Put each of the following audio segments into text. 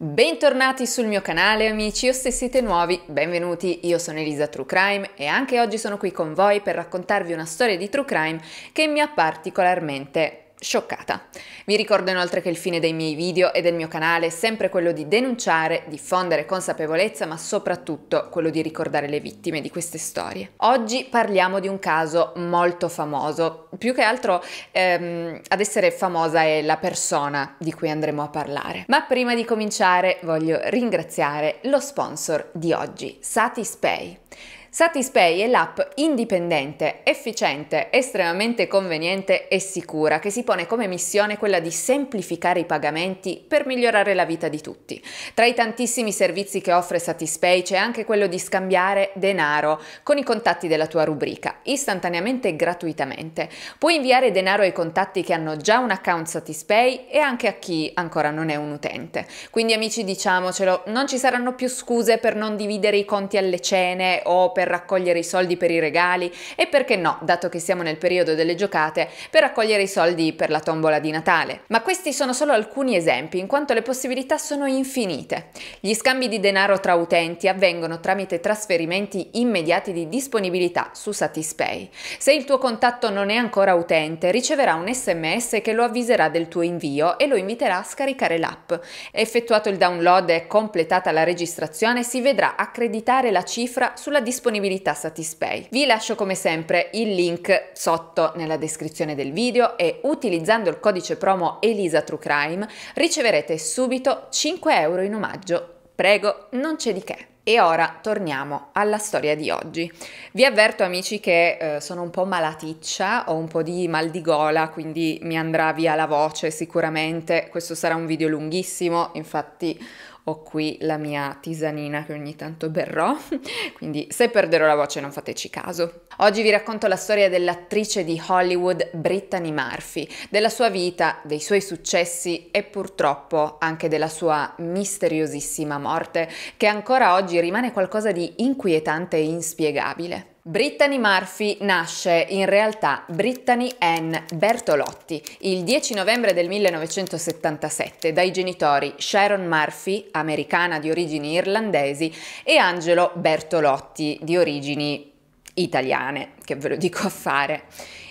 Bentornati sul mio canale amici o se siete nuovi, benvenuti, io sono Elisa True Crime e anche oggi sono qui con voi per raccontarvi una storia di True Crime che mi ha particolarmente scioccata. Vi ricordo inoltre che il fine dei miei video e del mio canale è sempre quello di denunciare, diffondere consapevolezza, ma soprattutto quello di ricordare le vittime di queste storie. Oggi parliamo di un caso molto famoso, più che altro ehm, ad essere famosa è la persona di cui andremo a parlare. Ma prima di cominciare voglio ringraziare lo sponsor di oggi, Satispay. Satispay è l'app indipendente, efficiente, estremamente conveniente e sicura che si pone come missione quella di semplificare i pagamenti per migliorare la vita di tutti. Tra i tantissimi servizi che offre Satispay c'è anche quello di scambiare denaro con i contatti della tua rubrica, istantaneamente e gratuitamente. Puoi inviare denaro ai contatti che hanno già un account Satispay e anche a chi ancora non è un utente. Quindi amici diciamocelo, non ci saranno più scuse per non dividere i conti alle cene o per per raccogliere i soldi per i regali e perché no, dato che siamo nel periodo delle giocate, per raccogliere i soldi per la tombola di Natale. Ma questi sono solo alcuni esempi, in quanto le possibilità sono infinite. Gli scambi di denaro tra utenti avvengono tramite trasferimenti immediati di disponibilità su Satispay. Se il tuo contatto non è ancora utente, riceverà un sms che lo avviserà del tuo invio e lo inviterà a scaricare l'app. Effettuato il download e completata la registrazione, si vedrà accreditare la cifra sulla disponibilità disponibilità Satispay. Vi lascio come sempre il link sotto nella descrizione del video e utilizzando il codice promo ELISATRUCRIME riceverete subito 5 euro in omaggio. Prego, non c'è di che. E ora torniamo alla storia di oggi. Vi avverto amici che eh, sono un po' malaticcia, ho un po' di mal di gola, quindi mi andrà via la voce sicuramente. Questo sarà un video lunghissimo, infatti ho qui la mia tisanina che ogni tanto berrò, quindi se perderò la voce non fateci caso. Oggi vi racconto la storia dell'attrice di Hollywood Brittany Murphy, della sua vita, dei suoi successi e purtroppo anche della sua misteriosissima morte, che ancora oggi rimane qualcosa di inquietante e inspiegabile. Brittany Murphy nasce in realtà Brittany Ann Bertolotti il 10 novembre del 1977 dai genitori Sharon Murphy, americana di origini irlandesi, e Angelo Bertolotti di origini italiane, che ve lo dico a fare.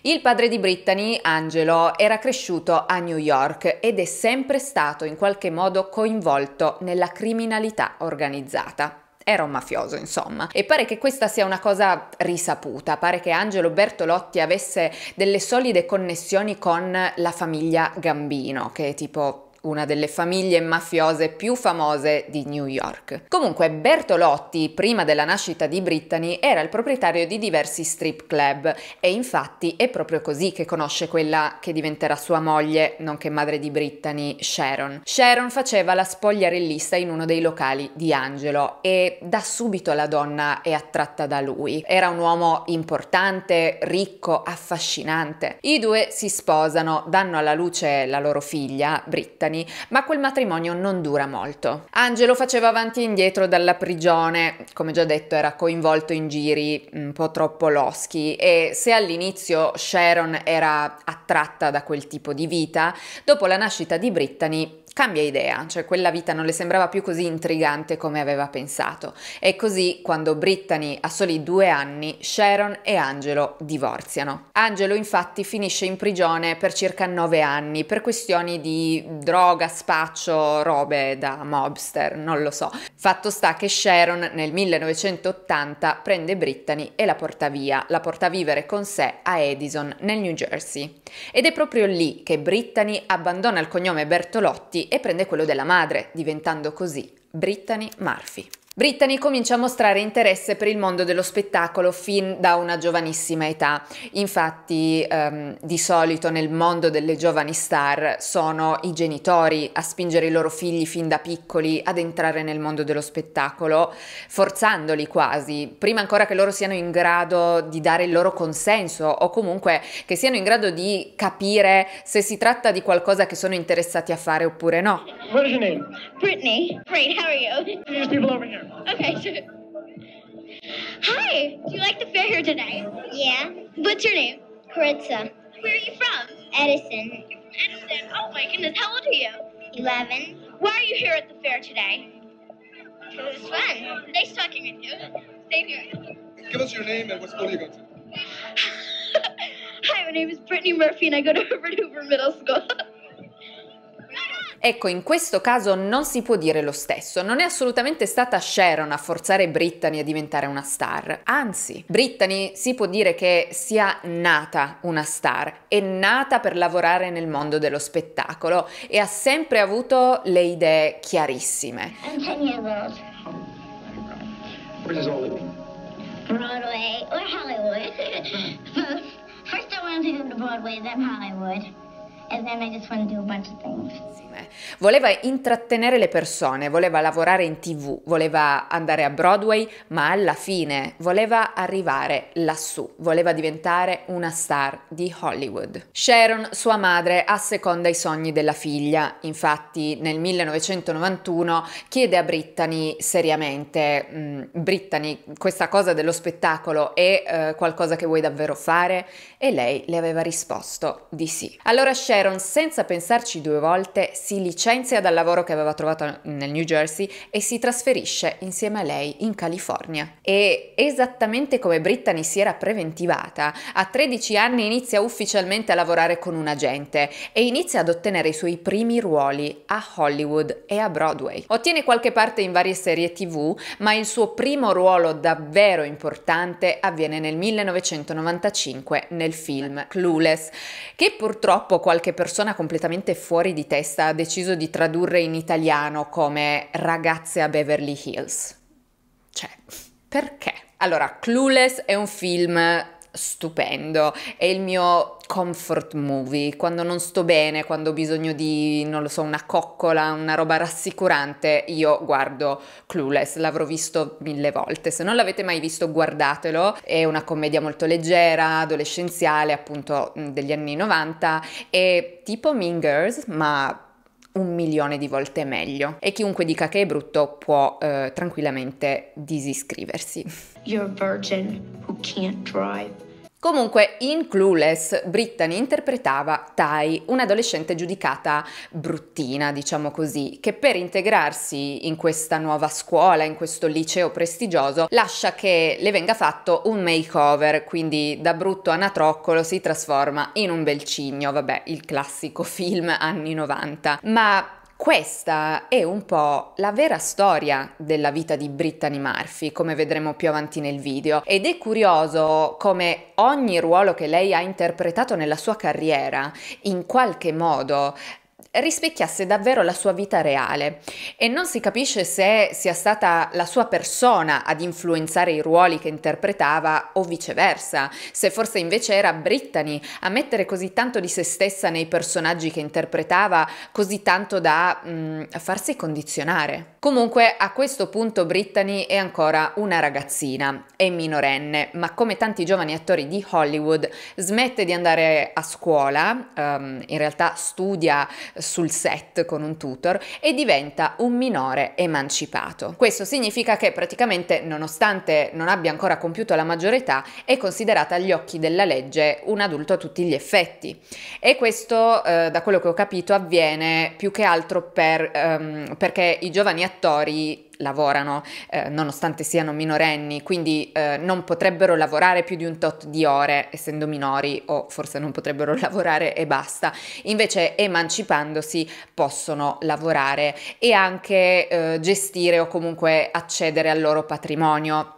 Il padre di Brittany, Angelo, era cresciuto a New York ed è sempre stato in qualche modo coinvolto nella criminalità organizzata. Era un mafioso, insomma. E pare che questa sia una cosa risaputa, pare che Angelo Bertolotti avesse delle solide connessioni con la famiglia Gambino, che tipo una delle famiglie mafiose più famose di New York. Comunque Bertolotti, prima della nascita di Brittany, era il proprietario di diversi strip club e infatti è proprio così che conosce quella che diventerà sua moglie, nonché madre di Brittany, Sharon. Sharon faceva la spogliarellista in uno dei locali di Angelo e da subito la donna è attratta da lui. Era un uomo importante, ricco, affascinante. I due si sposano, danno alla luce la loro figlia, Brittany, Brittany, ma quel matrimonio non dura molto. Angelo faceva avanti e indietro dalla prigione, come già detto era coinvolto in giri un po' troppo loschi e se all'inizio Sharon era attratta da quel tipo di vita, dopo la nascita di Brittany cambia idea, cioè quella vita non le sembrava più così intrigante come aveva pensato. E così, quando Brittany ha soli due anni, Sharon e Angelo divorziano. Angelo infatti finisce in prigione per circa nove anni per questioni di droga, spaccio, robe da mobster, non lo so. Fatto sta che Sharon nel 1980 prende Brittany e la porta via, la porta a vivere con sé a Edison nel New Jersey. Ed è proprio lì che Brittany abbandona il cognome Bertolotti e prende quello della madre, diventando così Brittany Murphy. Brittany comincia a mostrare interesse per il mondo dello spettacolo fin da una giovanissima età. Infatti, ehm, di solito nel mondo delle giovani star sono i genitori a spingere i loro figli fin da piccoli ad entrare nel mondo dello spettacolo, forzandoli quasi, prima ancora che loro siano in grado di dare il loro consenso o comunque che siano in grado di capire se si tratta di qualcosa che sono interessati a fare oppure no. What is your name? Brittany. Great, how are you? These people over here. Okay, Hi, do you like the fair here today? Yeah. What's your name? Caritza. Where are you from? Edison. You're from Edison? Oh my goodness, how old are you? Eleven. Why are you here at the fair today? It was fun. Nice talking with you. Stay here. Give us your name and what school you go to. Hi, my name is Brittany Murphy and I go to Herbert Hoover Middle School. Ecco, in questo caso non si può dire lo stesso. Non è assolutamente stata Sharon a forzare Brittany a diventare una star. Anzi, Brittany si può dire che sia nata una star. È nata per lavorare nel mondo dello spettacolo e ha sempre avuto le idee chiarissime. I'm 10 years old. What does all it Broadway or Hollywood. Both. First I wanted Broadway, then Hollywood. And then I just want to do a bunch of things televisione, voleva intrattenere le persone, voleva lavorare in tv, voleva andare a Broadway, ma alla fine voleva arrivare lassù, voleva diventare una star di Hollywood. Sharon, sua madre, asseconda i sogni della figlia, infatti nel 1991 chiede a Brittany seriamente, mm, Brittany, questa cosa dello spettacolo è eh, qualcosa che vuoi davvero fare? E lei le aveva risposto di sì. Allora Sharon, senza pensarci due volte, si si licenzia dal lavoro che aveva trovato nel New Jersey e si trasferisce insieme a lei in California. E esattamente come Brittany si era preventivata, a 13 anni inizia ufficialmente a lavorare con un agente e inizia ad ottenere i suoi primi ruoli a Hollywood e a Broadway. Ottiene qualche parte in varie serie tv, ma il suo primo ruolo davvero importante avviene nel 1995 nel film Clueless, che purtroppo qualche persona completamente fuori di testa deciso di tradurre in italiano come ragazze a Beverly Hills. Cioè, perché? Allora, Clueless è un film stupendo, è il mio comfort movie, quando non sto bene, quando ho bisogno di, non lo so, una coccola, una roba rassicurante, io guardo Clueless, l'avrò visto mille volte, se non l'avete mai visto guardatelo, è una commedia molto leggera, adolescenziale, appunto mm, degli anni 90, è tipo Mean Girls, ma un milione di volte meglio e chiunque dica che è brutto può eh, tranquillamente disiscriversi. You're a virgin who can't drive. Comunque, in Clueless, Brittan interpretava Tai, un'adolescente giudicata bruttina, diciamo così, che per integrarsi in questa nuova scuola, in questo liceo prestigioso, lascia che le venga fatto un makeover, quindi da brutto anatroccolo si trasforma in un bel cigno, vabbè, il classico film anni 90. Ma questa è un po' la vera storia della vita di Brittany Murphy, come vedremo più avanti nel video, ed è curioso come ogni ruolo che lei ha interpretato nella sua carriera in qualche modo rispecchiasse davvero la sua vita reale e non si capisce se sia stata la sua persona ad influenzare i ruoli che interpretava o viceversa, se forse invece era Brittany a mettere così tanto di se stessa nei personaggi che interpretava, così tanto da mm, farsi condizionare. Comunque a questo punto Brittany è ancora una ragazzina, è minorenne, ma come tanti giovani attori di Hollywood smette di andare a scuola, um, in realtà studia sul set con un tutor e diventa un minore emancipato. Questo significa che praticamente, nonostante non abbia ancora compiuto la maggiore età, è considerata agli occhi della legge un adulto a tutti gli effetti. E questo, eh, da quello che ho capito, avviene più che altro per, ehm, perché i giovani attori lavorano eh, nonostante siano minorenni, quindi eh, non potrebbero lavorare più di un tot di ore essendo minori o forse non potrebbero lavorare e basta. Invece emancipandosi possono lavorare e anche eh, gestire o comunque accedere al loro patrimonio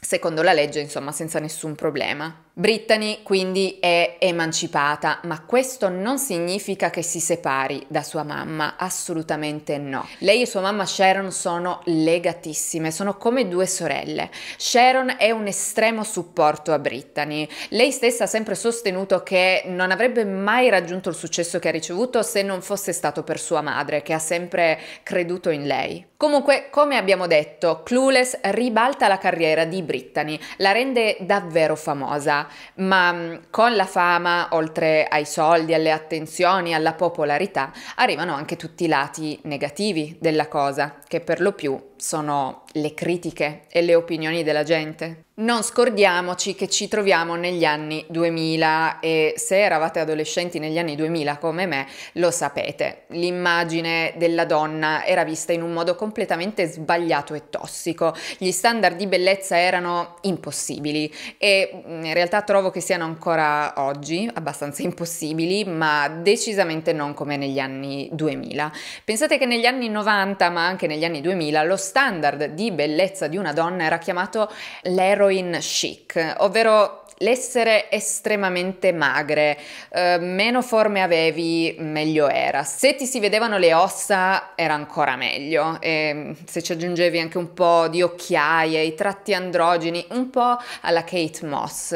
secondo la legge, insomma, senza nessun problema. Brittany quindi è emancipata, ma questo non significa che si separi da sua mamma, assolutamente no. Lei e sua mamma Sharon sono legatissime, sono come due sorelle. Sharon è un estremo supporto a Brittany. Lei stessa ha sempre sostenuto che non avrebbe mai raggiunto il successo che ha ricevuto se non fosse stato per sua madre, che ha sempre creduto in lei. Comunque, come abbiamo detto, Clueless ribalta la carriera di Brittany, la rende davvero famosa ma mm, con la fama, oltre ai soldi, alle attenzioni, alla popolarità, arrivano anche tutti i lati negativi della cosa, che per lo più sono le critiche e le opinioni della gente. Non scordiamoci che ci troviamo negli anni 2000 e se eravate adolescenti negli anni 2000 come me lo sapete, l'immagine della donna era vista in un modo completamente sbagliato e tossico, gli standard di bellezza erano impossibili e mm, in realtà trovo che siano ancora oggi abbastanza impossibili ma decisamente non come negli anni 2000. Pensate che negli anni 90 ma anche negli anni 2000 lo standard di bellezza di una donna era chiamato l'ero heroin chic, ovvero l'essere estremamente magre, eh, meno forme avevi meglio era, se ti si vedevano le ossa era ancora meglio e ehm, se ci aggiungevi anche un po' di occhiaie, i tratti androgeni, un po' alla Kate Moss,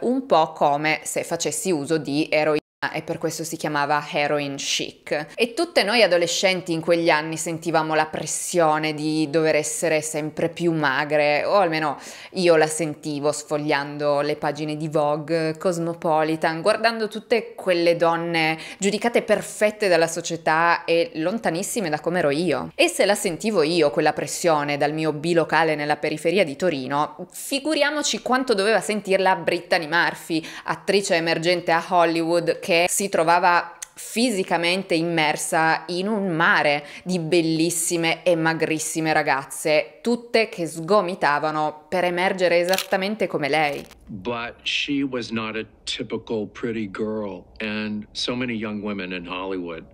un po' come se facessi uso di eroina Ah, e per questo si chiamava heroin chic. E tutte noi adolescenti in quegli anni sentivamo la pressione di dover essere sempre più magre, o almeno io la sentivo sfogliando le pagine di Vogue, Cosmopolitan, guardando tutte quelle donne giudicate perfette dalla società e lontanissime da come ero io. E se la sentivo io quella pressione dal mio bilocale nella periferia di Torino, figuriamoci quanto doveva sentirla Brittany Murphy, attrice emergente a Hollywood che che si trovava fisicamente immersa in un mare di bellissime e magrissime ragazze, tutte che sgomitavano per emergere esattamente come lei. But she was not a typical pretty girl and so many young women in Hollywood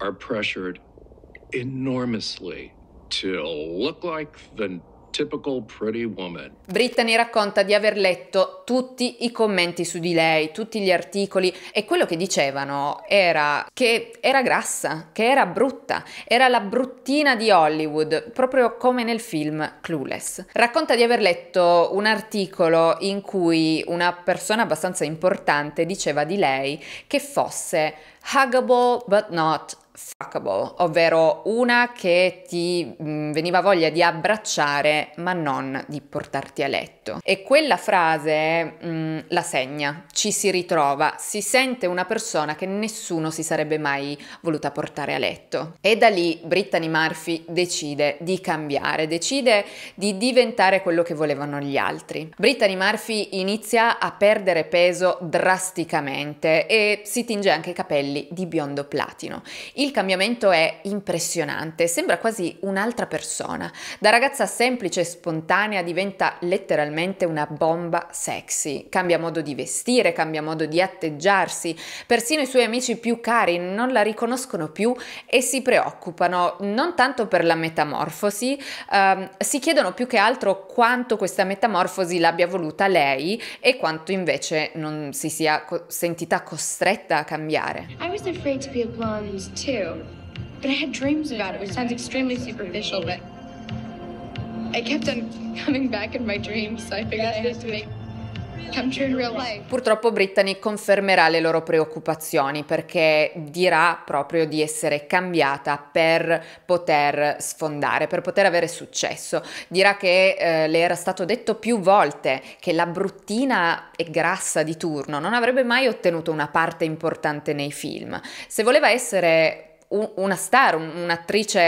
are pressured enormously to look like the Brittany racconta di aver letto tutti i commenti su di lei, tutti gli articoli e quello che dicevano era che era grassa, che era brutta, era la bruttina di Hollywood, proprio come nel film Clueless. Racconta di aver letto un articolo in cui una persona abbastanza importante diceva di lei che fosse huggable but not fuckable, ovvero una che ti mm, veniva voglia di abbracciare ma non di portarti a letto. E quella frase mh, mm, la segna, ci si ritrova, si sente una persona che nessuno si sarebbe mai voluta portare a letto. E da lì Brittany Murphy decide di cambiare, decide di diventare quello che volevano gli altri. Brittany Murphy inizia a perdere peso drasticamente e si tinge anche i capelli di biondo platino. Il il cambiamento è impressionante, sembra quasi un'altra persona. Da ragazza semplice e spontanea diventa letteralmente una bomba sexy. Cambia modo di vestire, cambia modo di atteggiarsi, persino i suoi amici più cari non la riconoscono più e si preoccupano non tanto per la metamorfosi, ehm, si chiedono più che altro quanto questa metamorfosi l'abbia voluta lei e quanto invece non si sia co- sentita costretta a cambiare. I was afraid to be a blonde too too. But I had dreams about it, which sounds extremely superficial, but I kept on coming back in my dreams, so I figured I had to make Purtroppo Brittany confermerà le loro preoccupazioni perché dirà proprio di essere cambiata per poter sfondare, per poter avere successo. Dirà che eh, le era stato detto più volte che la bruttina e grassa di turno non avrebbe mai ottenuto una parte importante nei film. Se voleva essere una star, un'attrice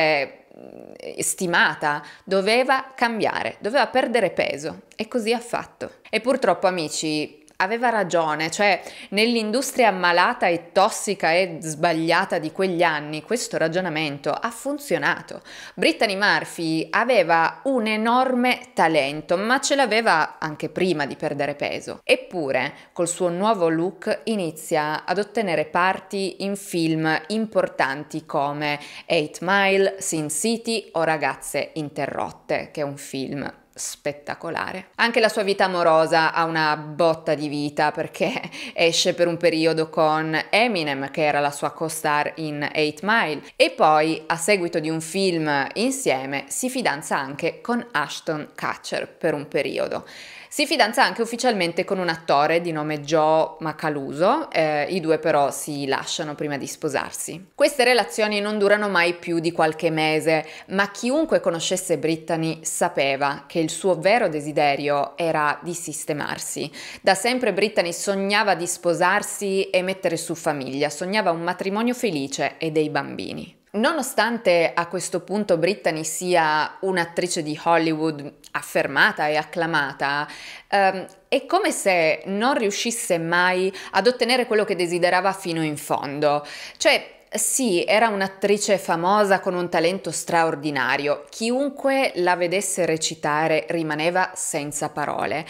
eh, stimata, doveva cambiare, doveva perdere peso e così ha fatto. E purtroppo amici, aveva ragione, cioè nell'industria malata e tossica e sbagliata di quegli anni questo ragionamento ha funzionato. Brittany Murphy aveva un enorme talento, ma ce l'aveva anche prima di perdere peso. Eppure, col suo nuovo look inizia ad ottenere parti in film importanti come 8 Mile, Sin City o Ragazze Interrotte, che è un film spettacolare. Anche la sua vita amorosa ha una botta di vita perché esce per un periodo con Eminem, che era la sua co-star in 8 Mile, e poi a seguito di un film insieme si fidanza anche con Ashton Kutcher per un periodo. Si fidanza anche ufficialmente con un attore di nome Joe Macaluso, eh, i due però si lasciano prima di sposarsi. Queste relazioni non durano mai più di qualche mese, ma chiunque conoscesse Brittany sapeva che il suo vero desiderio era di sistemarsi. Da sempre Brittany sognava di sposarsi e mettere su famiglia, sognava un matrimonio felice e dei bambini. Nonostante a questo punto Brittany sia un'attrice di Hollywood affermata e acclamata, ehm, è come se non riuscisse mai ad ottenere quello che desiderava fino in fondo. Cioè, sì, era un'attrice famosa con un talento straordinario. Chiunque la vedesse recitare rimaneva senza parole.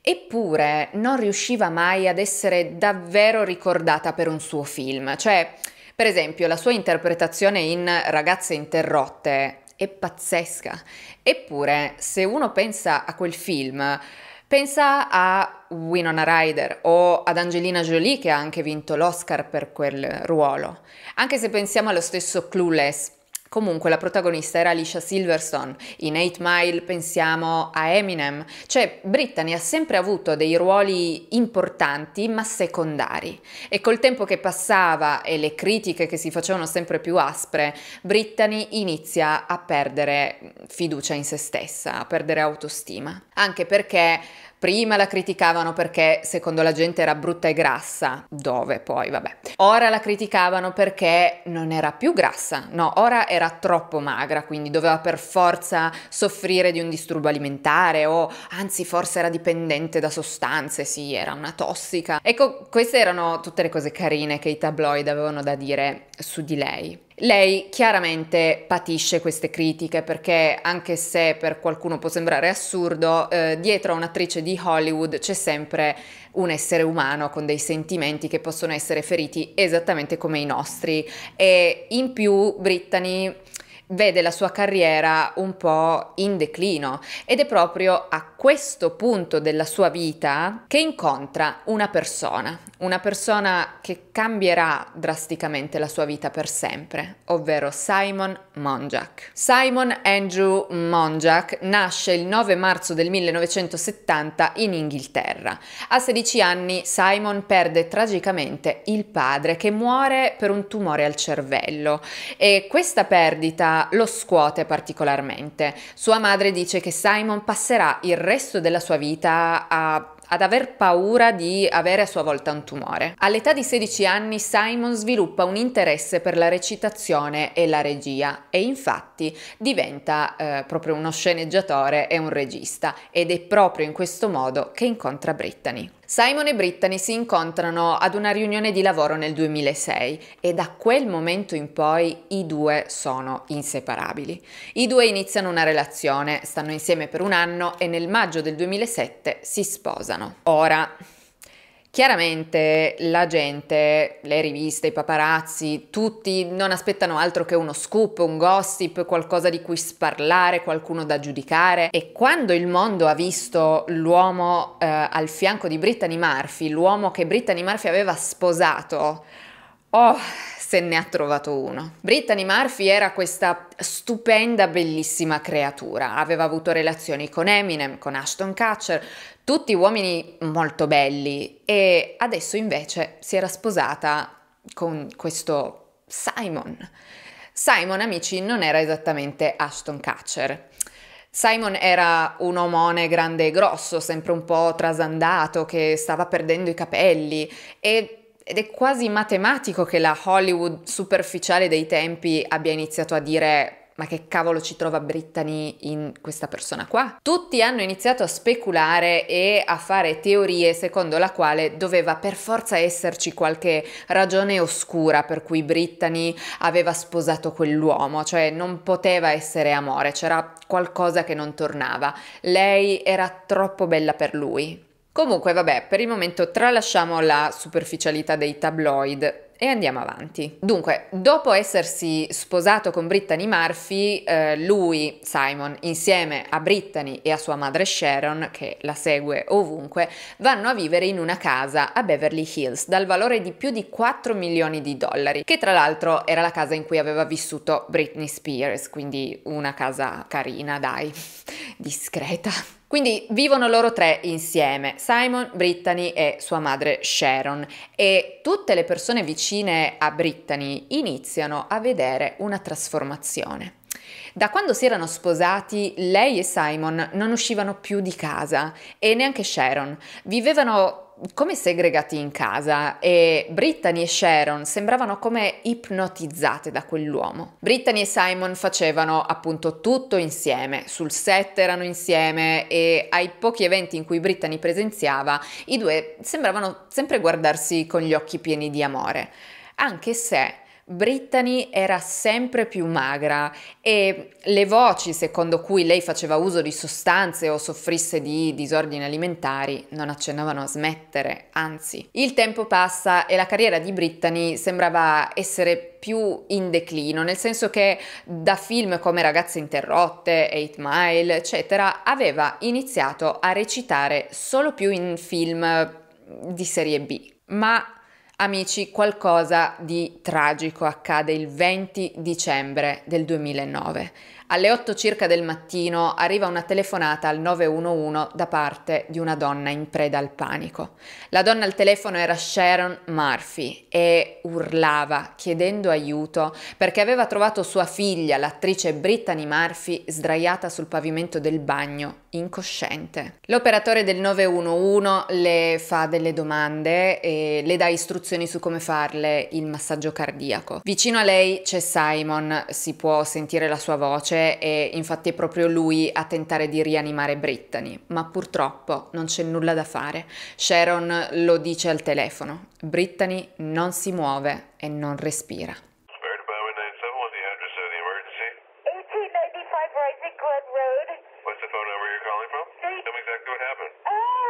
Eppure non riusciva mai ad essere davvero ricordata per un suo film. Cioè, per esempio, la sua interpretazione in Ragazze interrotte è pazzesca. Eppure, se uno pensa a quel film, pensa a Winona Ryder o ad Angelina Jolie che ha anche vinto l'Oscar per quel ruolo. Anche se pensiamo allo stesso Clueless, Comunque la protagonista era Alicia Silverstone, in 8 Mile pensiamo a Eminem, cioè Brittany ha sempre avuto dei ruoli importanti ma secondari e col tempo che passava e le critiche che si facevano sempre più aspre, Brittany inizia a perdere fiducia in se stessa, a perdere autostima, anche perché Prima la criticavano perché secondo la gente era brutta e grassa, dove poi vabbè. Ora la criticavano perché non era più grassa, no, ora era troppo magra, quindi doveva per forza soffrire di un disturbo alimentare o anzi forse era dipendente da sostanze, sì, era una tossica. Ecco, queste erano tutte le cose carine che i tabloid avevano da dire su di lei. Lei chiaramente patisce queste critiche perché anche se per qualcuno può sembrare assurdo, eh, dietro a un'attrice di Hollywood c'è sempre un essere umano con dei sentimenti che possono essere feriti esattamente come i nostri e in più Brittany vede la sua carriera un po' in declino ed è proprio a questo punto della sua vita che incontra una persona, una persona che cambierà drasticamente la sua vita per sempre, ovvero Simon Monjak. Simon Andrew Monjak nasce il 9 marzo del 1970 in Inghilterra. A 16 anni Simon perde tragicamente il padre che muore per un tumore al cervello e questa perdita lo scuote particolarmente. Sua madre dice che Simon passerà il resto della sua vita a ad aver paura di avere a sua volta un tumore. All'età di 16 anni Simon sviluppa un interesse per la recitazione e la regia e infatti diventa eh, proprio uno sceneggiatore e un regista ed è proprio in questo modo che incontra Brittany. Simon e Brittany si incontrano ad una riunione di lavoro nel 2006 e da quel momento in poi i due sono inseparabili. I due iniziano una relazione, stanno insieme per un anno e nel maggio del 2007 si sposano. Ora, Chiaramente la gente, le riviste, i paparazzi, tutti non aspettano altro che uno scoop, un gossip, qualcosa di cui sparlare, qualcuno da giudicare e quando il mondo ha visto l'uomo eh, al fianco di Brittany Murphy, l'uomo che Brittany Murphy aveva sposato, Oh, se ne ha trovato uno. Brittany Murphy era questa stupenda, bellissima creatura. Aveva avuto relazioni con Eminem, con Ashton Catcher, tutti uomini molto belli e adesso invece si era sposata con questo Simon. Simon, amici, non era esattamente Ashton Catcher. Simon era un omone grande e grosso, sempre un po' trasandato, che stava perdendo i capelli e, ed è quasi matematico che la Hollywood superficiale dei tempi abbia iniziato a dire ma che cavolo ci trova Brittany in questa persona qua? Tutti hanno iniziato a speculare e a fare teorie secondo la quale doveva per forza esserci qualche ragione oscura per cui Brittany aveva sposato quell'uomo, cioè non poteva essere amore, c'era qualcosa che non tornava. Lei era troppo bella per lui. Comunque, vabbè, per il momento tralasciamo la superficialità dei tabloid e andiamo avanti. Dunque, dopo essersi sposato con Brittany Murphy, eh, lui, Simon, insieme a Brittany e a sua madre Sharon, che la segue ovunque, vanno a vivere in una casa a Beverly Hills dal valore di più di 4 milioni di dollari, che tra l'altro era la casa in cui aveva vissuto Britney Spears, quindi una casa carina, dai, discreta. Quindi vivono loro tre insieme, Simon, Brittany e sua madre Sharon e tutte le persone vicine a Brittany iniziano a vedere una trasformazione. Da quando si erano sposati, lei e Simon non uscivano più di casa e neanche Sharon. Vivevano come segregati in casa e Brittany e Sharon sembravano come ipnotizzate da quell'uomo. Brittany e Simon facevano appunto tutto insieme, sul set erano insieme e ai pochi eventi in cui Brittany presenziava i due sembravano sempre guardarsi con gli occhi pieni di amore, anche se Brittany era sempre più magra e le voci secondo cui lei faceva uso di sostanze o soffrisse di disordini alimentari non accennavano a smettere, anzi. Il tempo passa e la carriera di Brittany sembrava essere più in declino, nel senso che da film come Ragazze interrotte, Eight Mile, eccetera, aveva iniziato a recitare solo più in film di serie B. Ma Amici, qualcosa di tragico accade il 20 dicembre del 2009. Alle 8 circa del mattino arriva una telefonata al 911 da parte di una donna in preda al panico. La donna al telefono era Sharon Murphy e urlava chiedendo aiuto perché aveva trovato sua figlia, l'attrice Brittany Murphy, sdraiata sul pavimento del bagno incosciente. L'operatore del 911 le fa delle domande e le dà istruzioni su come farle il massaggio cardiaco. Vicino a lei c'è Simon, si può sentire la sua voce e infatti è proprio lui a tentare di rianimare Brittany, ma purtroppo non c'è nulla da fare. Sharon lo dice al telefono, Brittany non si muove e non respira. Glen Road. What's the phone number you're calling from? Tell me exactly what happened. Oh,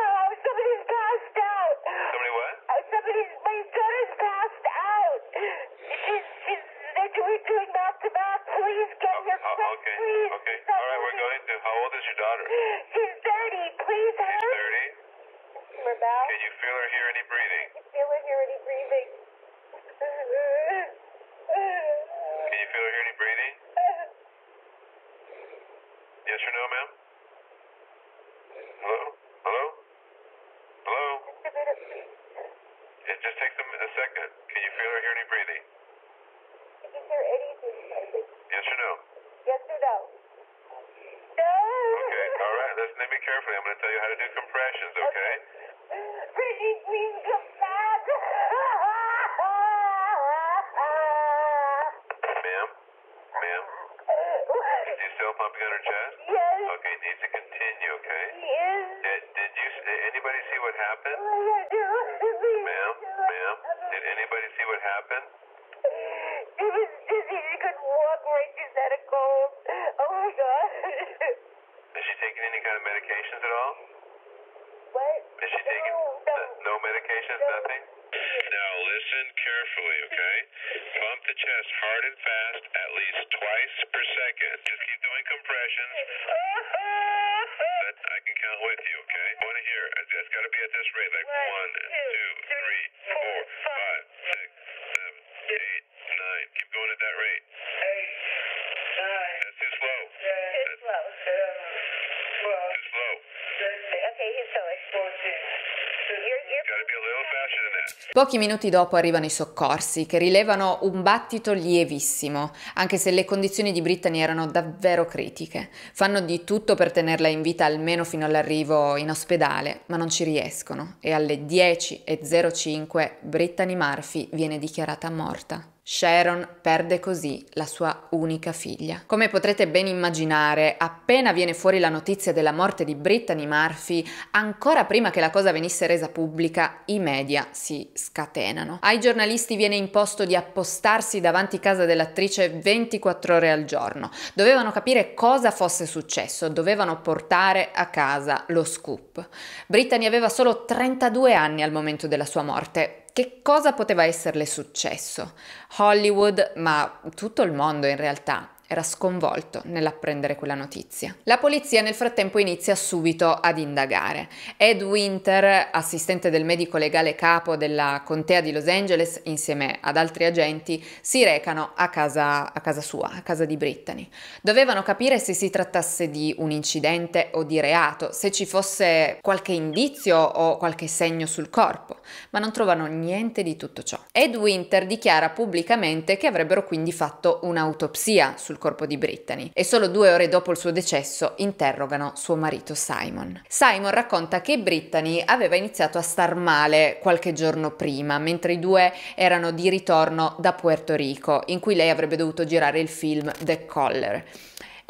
Pochi minuti dopo arrivano i soccorsi, che rilevano un battito lievissimo, anche se le condizioni di Brittany erano davvero critiche. Fanno di tutto per tenerla in vita almeno fino all'arrivo in ospedale, ma non ci riescono e alle 10.05 Brittany Murphy viene dichiarata morta. Sharon perde così la sua unica figlia. Come potrete ben immaginare, appena viene fuori la notizia della morte di Brittany Murphy, ancora prima che la cosa venisse resa pubblica, i media si scatenano. Ai giornalisti viene imposto di appostarsi davanti casa dell'attrice 24 ore al giorno. Dovevano capire cosa fosse successo, dovevano portare a casa lo scoop. Brittany aveva solo 32 anni al momento della sua morte, che cosa poteva esserle successo? Hollywood, ma tutto il mondo in realtà, era sconvolto nell'apprendere quella notizia. La polizia nel frattempo inizia subito ad indagare. Ed Winter, assistente del medico legale capo della contea di Los Angeles, insieme ad altri agenti, si recano a casa, a casa sua, a casa di Brittany. Dovevano capire se si trattasse di un incidente o di reato, se ci fosse qualche indizio o qualche segno sul corpo, ma non trovano niente di tutto ciò. Ed Winter dichiara pubblicamente che avrebbero quindi fatto un'autopsia sul sul corpo di Brittany e solo due ore dopo il suo decesso interrogano suo marito Simon. Simon racconta che Brittany aveva iniziato a star male qualche giorno prima, mentre i due erano di ritorno da Puerto Rico, in cui lei avrebbe dovuto girare il film The Collar.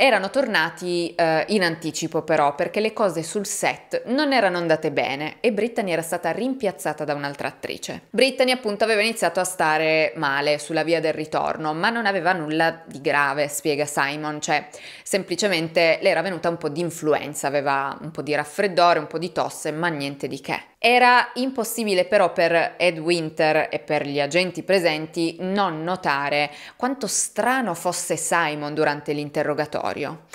Erano tornati eh, in anticipo però perché le cose sul set non erano andate bene e Brittany era stata rimpiazzata da un'altra attrice. Brittany appunto aveva iniziato a stare male sulla via del ritorno ma non aveva nulla di grave, spiega Simon, cioè semplicemente le era venuta un po' di influenza, aveva un po' di raffreddore, un po' di tosse ma niente di che. Era impossibile però per Ed Winter e per gli agenti presenti non notare quanto strano fosse Simon durante l'interrogatorio.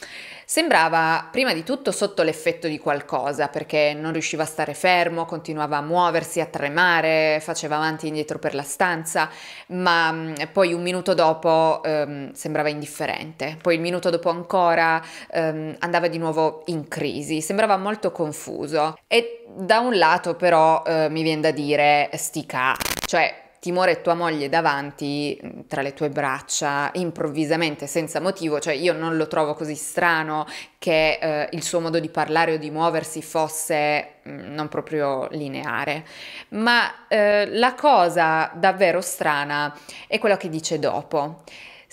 Sembrava prima di tutto sotto l'effetto di qualcosa perché non riusciva a stare fermo, continuava a muoversi, a tremare, faceva avanti e indietro per la stanza, ma mm, poi un minuto dopo ehm, sembrava indifferente, poi il minuto dopo ancora ehm, andava di nuovo in crisi, sembrava molto confuso e da un lato però eh, mi viene da dire stica, cioè timore tua moglie davanti mm, tra le tue braccia improvvisamente senza motivo, cioè io non lo trovo così strano che eh, il suo modo di parlare o di muoversi fosse mh, mm, non proprio lineare, ma eh, la cosa davvero strana è quello che dice dopo.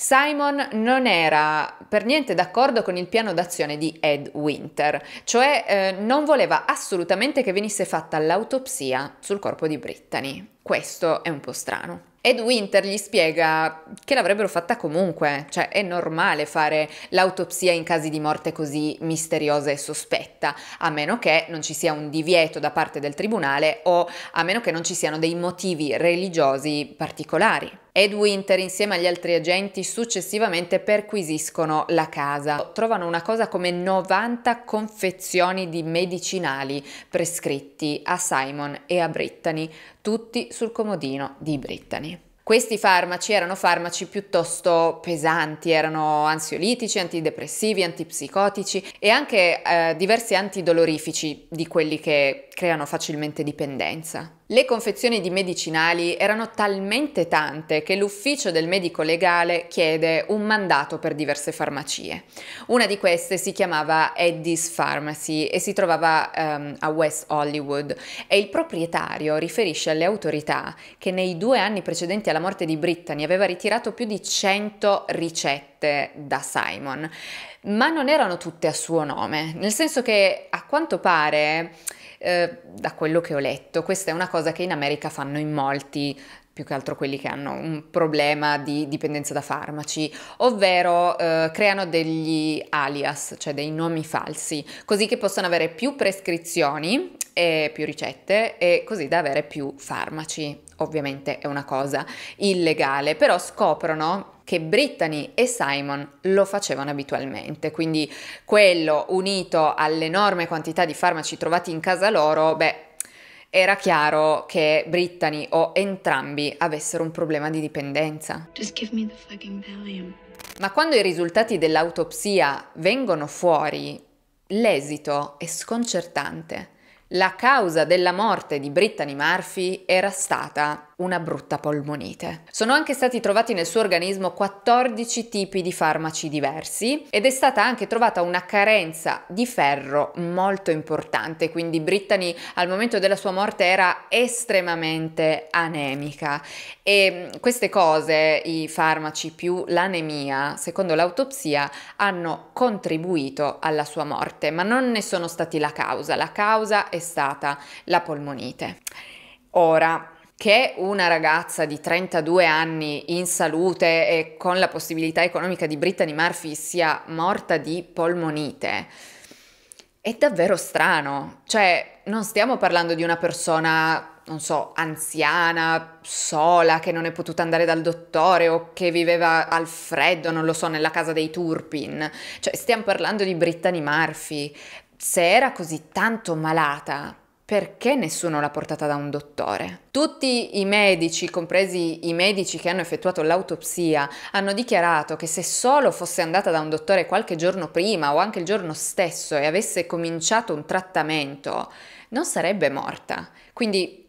Simon non era per niente d'accordo con il piano d'azione di Ed Winter, cioè eh, non voleva assolutamente che venisse fatta l'autopsia sul corpo di Brittany. Questo è un po' strano. Ed Winter gli spiega che l'avrebbero fatta comunque, cioè è normale fare l'autopsia in casi di morte così misteriosa e sospetta, a meno che non ci sia un divieto da parte del tribunale o a meno che non ci siano dei motivi religiosi particolari. Ed Winter insieme agli altri agenti successivamente perquisiscono la casa. Trovano una cosa come 90 confezioni di medicinali prescritti a Simon e a Brittany, tutti sul comodino di Brittany. Questi farmaci erano farmaci piuttosto pesanti, erano ansiolitici, antidepressivi, antipsicotici e anche eh, diversi antidolorifici di quelli che creano facilmente dipendenza. Le confezioni di medicinali erano talmente tante che l'ufficio del medico legale chiede un mandato per diverse farmacie. Una di queste si chiamava Eddie's Pharmacy e si trovava um, a West Hollywood e il proprietario riferisce alle autorità che nei due anni precedenti alla morte di Brittany aveva ritirato più di 100 ricette da Simon, ma non erano tutte a suo nome, nel senso che a quanto pare eh, da quello che ho letto. Questa è una cosa che in America fanno in molti più che altro quelli che hanno un problema di dipendenza da farmaci, ovvero eh, creano degli alias, cioè dei nomi falsi, così che possono avere più prescrizioni e più ricette e così da avere più farmaci. Ovviamente è una cosa illegale, però scoprono che Brittany e Simon lo facevano abitualmente. Quindi quello unito all'enorme quantità di farmaci trovati in casa loro, beh, era chiaro che Brittany o entrambi avessero un problema di dipendenza. Ma quando i risultati dell'autopsia vengono fuori, l'esito è sconcertante. La causa della morte di Brittany Murphy era stata una brutta polmonite. Sono anche stati trovati nel suo organismo 14 tipi di farmaci diversi ed è stata anche trovata una carenza di ferro molto importante, quindi Brittany al momento della sua morte era estremamente anemica e mm, queste cose, i farmaci più l'anemia, secondo l'autopsia, hanno contribuito alla sua morte, ma non ne sono stati la causa. La causa è è stata la polmonite. Ora, che una ragazza di 32 anni in salute e con la possibilità economica di Brittany Murphy sia morta di polmonite è davvero strano. Cioè, non stiamo parlando di una persona, non so, anziana, sola, che non è potuta andare dal dottore o che viveva al freddo, non lo so, nella casa dei Turpin. Cioè, stiamo parlando di Brittany Murphy, se era così tanto malata, perché nessuno l'ha portata da un dottore? Tutti i medici, compresi i medici che hanno effettuato l'autopsia, hanno dichiarato che se solo fosse andata da un dottore qualche giorno prima o anche il giorno stesso e avesse cominciato un trattamento, non sarebbe morta. Quindi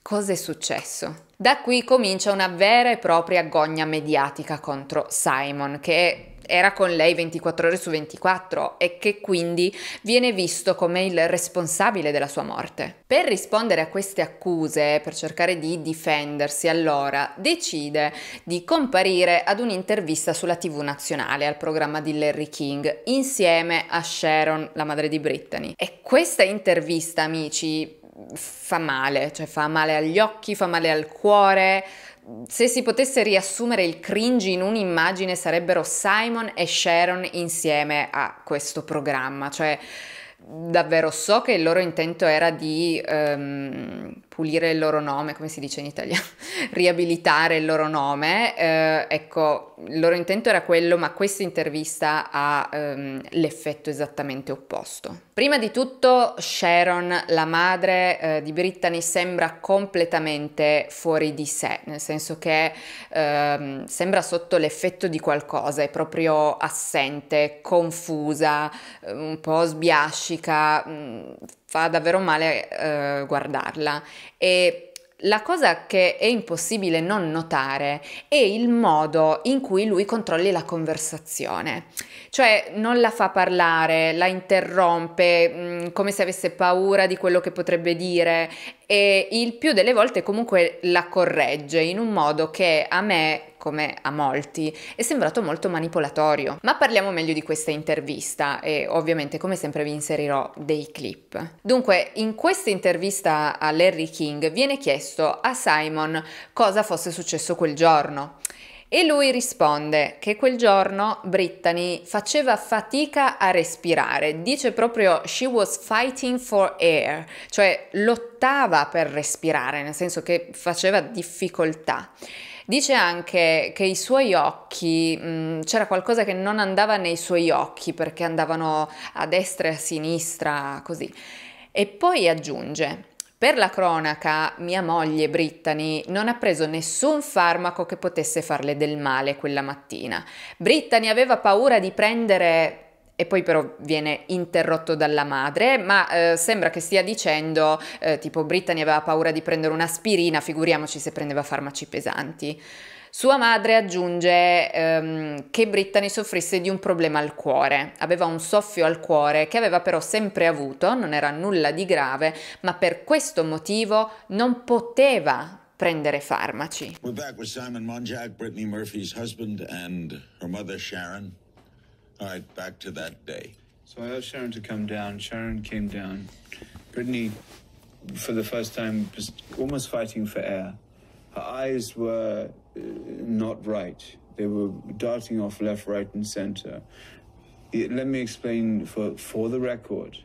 cosa è successo? Da qui comincia una vera e propria gogna mediatica contro Simon, che era con lei 24 ore su 24 e che quindi viene visto come il responsabile della sua morte. Per rispondere a queste accuse, per cercare di difendersi, allora decide di comparire ad un'intervista sulla TV nazionale al programma di Larry King insieme a Sharon, la madre di Brittany. E questa intervista, amici, fa male, cioè fa male agli occhi, fa male al cuore, se si potesse riassumere il cringe in un'immagine sarebbero Simon e Sharon insieme a questo programma, cioè davvero so che il loro intento era di... Um, pulire il loro nome, come si dice in italiano, riabilitare il loro nome. Eh, ecco, il loro intento era quello, ma questa intervista ha ehm, l'effetto esattamente opposto. Prima di tutto Sharon, la madre eh, di Brittany, sembra completamente fuori di sé, nel senso che ehm, sembra sotto l'effetto di qualcosa, è proprio assente, confusa, eh, un po' sbiascica, mh, mm, fa davvero male eh, guardarla. E la cosa che è impossibile non notare è il modo in cui lui controlli la conversazione, cioè non la fa parlare, la interrompe mh, mm, come se avesse paura di quello che potrebbe dire e il più delle volte comunque la corregge in un modo che a me come a molti, è sembrato molto manipolatorio. Ma parliamo meglio di questa intervista e ovviamente come sempre vi inserirò dei clip. Dunque, in questa intervista a Larry King viene chiesto a Simon cosa fosse successo quel giorno. E lui risponde che quel giorno Brittany faceva fatica a respirare, dice proprio she was fighting for air, cioè lottava per respirare, nel senso che faceva difficoltà. Dice anche che i suoi occhi, mh, mm, c'era qualcosa che non andava nei suoi occhi perché andavano a destra e a sinistra, così. E poi aggiunge, per la cronaca, mia moglie Brittany non ha preso nessun farmaco che potesse farle del male quella mattina. Brittany aveva paura di prendere e poi però viene interrotto dalla madre, ma eh, sembra che stia dicendo eh, tipo Brittany aveva paura di prendere un'aspirina, figuriamoci se prendeva farmaci pesanti. Sua madre aggiunge ehm, che Brittany soffrisse di un problema al cuore, aveva un soffio al cuore che aveva però sempre avuto, non era nulla di grave, ma per questo motivo non poteva prendere farmaci. We're back with Simon Monjack, Brittany Murphy's husband and her mother Sharon. All right, back to that day. So I asked Sharon to come down. Sharon came down. Brittany, for the first time, was almost fighting for air. Her eyes were uh, not right. They were darting off left, right, and center. let me explain for, for the record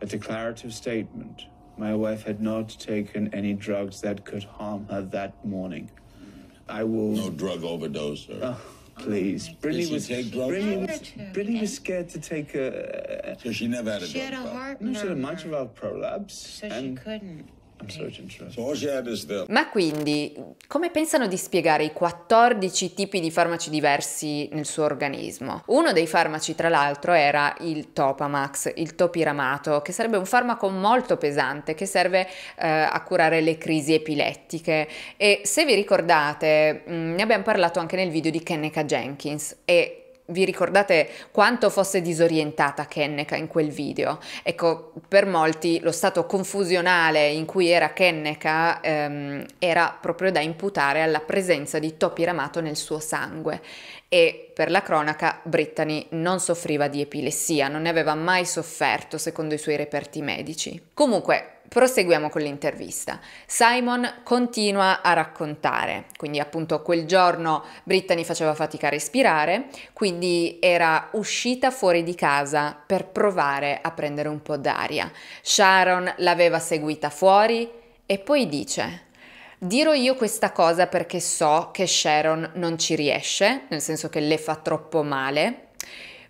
a declarative statement. My wife had not taken any drugs that could harm her that morning. I will. No drug overdose, sir please. Brilly was was was scared to take a. So she never had a. She had a heart. No, she had a mitral valve prolapse. So she couldn't. Ma quindi, come pensano di spiegare i 14 tipi di farmaci diversi nel suo organismo? Uno dei farmaci, tra l'altro, era il Topamax, il topiramato, che sarebbe un farmaco molto pesante che serve eh, a curare le crisi epilettiche. E se vi ricordate, mh, mm, ne abbiamo parlato anche nel video di Kenneka Jenkins e vi ricordate quanto fosse disorientata Kenneka in quel video? Ecco, per molti lo stato confusionale in cui era Kenneka ehm, era proprio da imputare alla presenza di topi ramato nel suo sangue e per la cronaca Brittany non soffriva di epilessia, non ne aveva mai sofferto secondo i suoi reperti medici. Comunque, proseguiamo con l'intervista. Simon continua a raccontare, quindi appunto quel giorno Brittany faceva fatica a respirare, quindi era uscita fuori di casa per provare a prendere un po' d'aria. Sharon l'aveva seguita fuori e poi dice... Dirò io questa cosa perché so che Sharon non ci riesce, nel senso che le fa troppo male.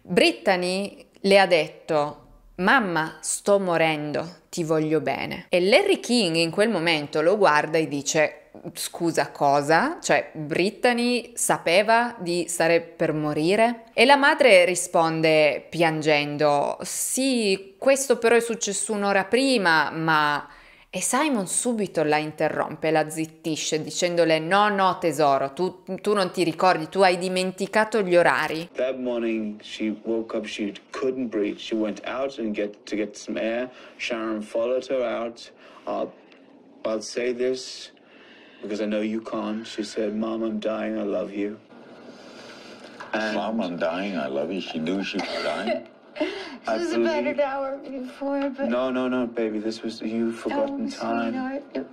Brittany le ha detto Mamma, sto morendo, ti voglio bene. E Larry King in quel momento lo guarda e dice scusa cosa? Cioè, Brittany sapeva di stare per morire? E la madre risponde piangendo sì, questo però è successo un'ora prima, ma e Simon subito la interrompe, la zittisce, dicendole no, no tesoro, tu, tu non ti ricordi, tu hai dimenticato gli orari. That morning she woke up, she couldn't breathe, she went out and get, to get some air. Sharon followed her out. I'll, I'll say this because I know you can't. She said, Mom, I'm dying, I love you. And Mom, I'm dying, I love you. She knew she was dying. I this was believe... about an hour before, but... No, no, no, baby, this was... You've oh, forgotten oh, time. Sorry,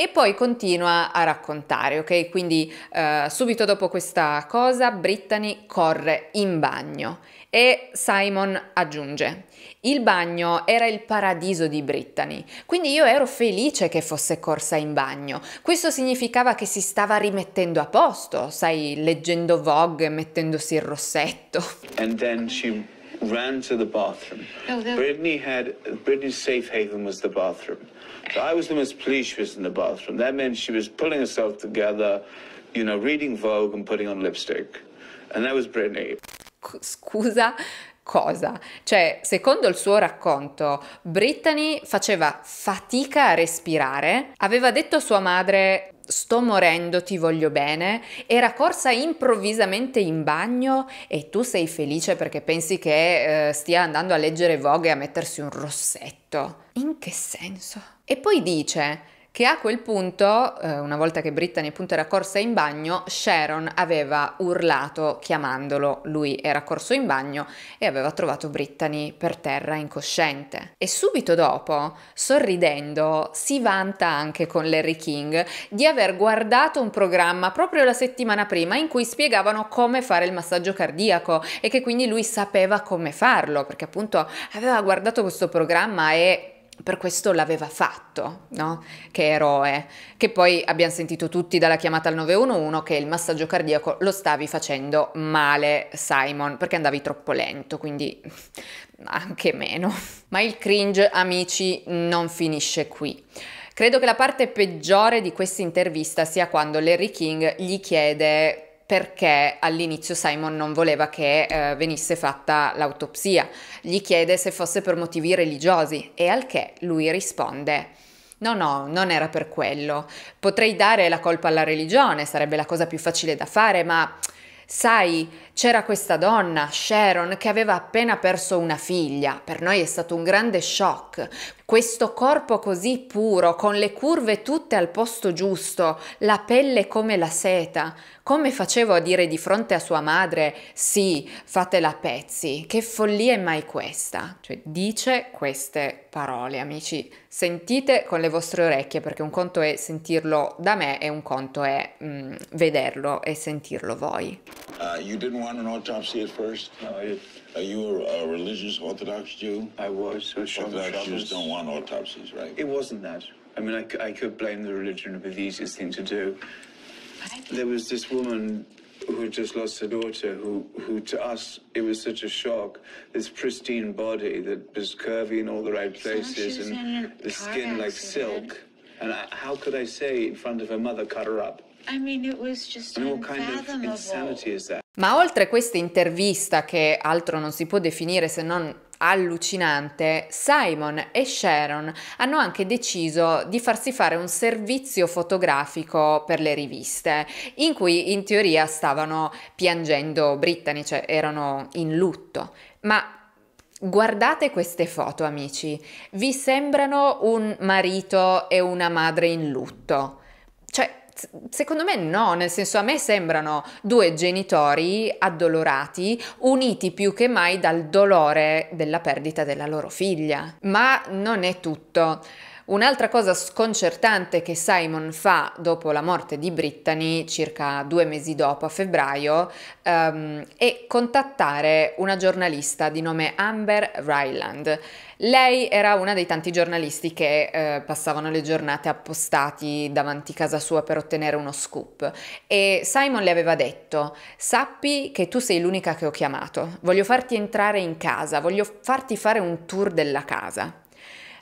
E poi continua a raccontare, ok? Quindi eh, subito dopo questa cosa Brittany corre in bagno e Simon aggiunge il bagno era il paradiso di Brittany, quindi io ero felice che fosse corsa in bagno. Questo significava che si stava rimettendo a posto, sai, leggendo Vogue, mettendosi il rossetto. And then she ran to the bathroom. No, oh, no. Brittany had Brittany's safe haven was the bathroom. So I was the most pleased she was in the bathroom. That meant she was pulling herself together, you know, reading Vogue and putting on lipstick. And that was Brittany. Scusa. Cosa? Cioè, secondo il suo racconto, Brittany faceva fatica a respirare, aveva detto a sua madre sto morendo, ti voglio bene, era corsa improvvisamente in bagno e tu sei felice perché pensi che eh, stia andando a leggere Vogue e a mettersi un rossetto. In che senso? E poi dice, che a quel punto, eh, una volta che Brittany appunto era corsa in bagno, Sharon aveva urlato chiamandolo, lui era corso in bagno e aveva trovato Brittany per terra incosciente. E subito dopo, sorridendo, si vanta anche con Larry King di aver guardato un programma proprio la settimana prima in cui spiegavano come fare il massaggio cardiaco e che quindi lui sapeva come farlo, perché appunto aveva guardato questo programma e per questo l'aveva fatto, no? Che eroe. Che poi abbiamo sentito tutti dalla chiamata al 911 che il massaggio cardiaco lo stavi facendo male, Simon, perché andavi troppo lento, quindi anche meno. Ma il cringe, amici, non finisce qui. Credo che la parte peggiore di questa intervista sia quando Larry King gli chiede perché all'inizio Simon non voleva che eh, venisse fatta l'autopsia. Gli chiede se fosse per motivi religiosi e al che lui risponde No, no, non era per quello. Potrei dare la colpa alla religione, sarebbe la cosa più facile da fare, ma sai, c'era questa donna, Sharon, che aveva appena perso una figlia. Per noi è stato un grande shock. Questo corpo così puro, con le curve tutte al posto giusto, la pelle come la seta. Come facevo a dire di fronte a sua madre, sì, fatela a pezzi, che follia è mai questa? Cioè, dice queste parole, amici. Sentite con le vostre orecchie, perché un conto è sentirlo da me e un conto è mm, vederlo e sentirlo voi. Uh, On an autopsy at first? No, I didn't. Are you a, a religious Orthodox Jew? I was. I was Orthodox Jews don't want autopsies, right? It wasn't that. I mean, I, I could blame the religion. It would be the easiest thing to do. There was this woman who had just lost her daughter, who, who to us, it was such a shock. This pristine body that was curvy in all the right places so and the skin like silk. And I, how could I say in front of her mother, cut her up? I mean, it was just I mean, what kind of insanity is that? Ma oltre a questa intervista, che altro non si può definire se non allucinante, Simon e Sharon hanno anche deciso di farsi fare un servizio fotografico per le riviste, in cui in teoria stavano piangendo Brittany, cioè erano in lutto. Ma Guardate queste foto, amici. Vi sembrano un marito e una madre in lutto. Cioè, Secondo me no, nel senso a me sembrano due genitori addolorati, uniti più che mai dal dolore della perdita della loro figlia. Ma non è tutto. Un'altra cosa sconcertante che Simon fa dopo la morte di Brittany, circa due mesi dopo, a febbraio, um, è contattare una giornalista di nome Amber Ryland. Lei era una dei tanti giornalisti che eh, passavano le giornate appostati davanti casa sua per ottenere uno scoop e Simon le aveva detto sappi che tu sei l'unica che ho chiamato, voglio farti entrare in casa, voglio farti fare un tour della casa.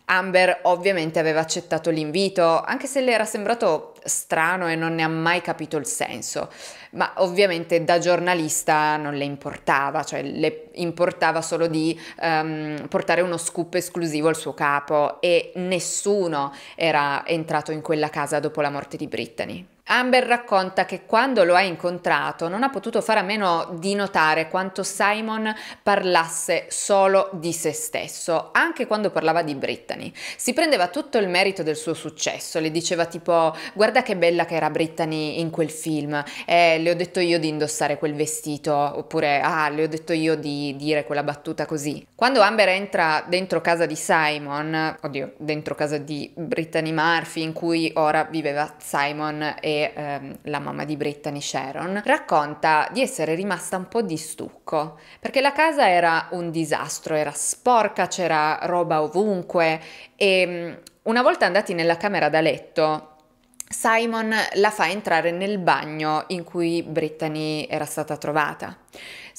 Amber ovviamente aveva accettato l'invito, anche se le era sembrato strano e non ne ha mai capito il senso, ma ovviamente da giornalista non le importava, cioè le importava solo di um, portare uno scoop esclusivo al suo capo e nessuno era entrato in quella casa dopo la morte di Brittany. Amber racconta che quando lo ha incontrato non ha potuto fare a meno di notare quanto Simon parlasse solo di se stesso, anche quando parlava di Brittany. Si prendeva tutto il merito del suo successo, le diceva tipo guarda che bella che era Brittany in quel film, eh, le ho detto io di indossare quel vestito, oppure ah le ho detto io di dire quella battuta così. Quando Amber entra dentro casa di Simon, oddio, dentro casa di Brittany Murphy in cui ora viveva Simon e ehm, la mamma di Brittany Sharon, racconta di essere rimasta un po' di stucco, perché la casa era un disastro, era sporca, c'era roba ovunque e una volta andati nella camera da letto, Simon la fa entrare nel bagno in cui Brittany era stata trovata.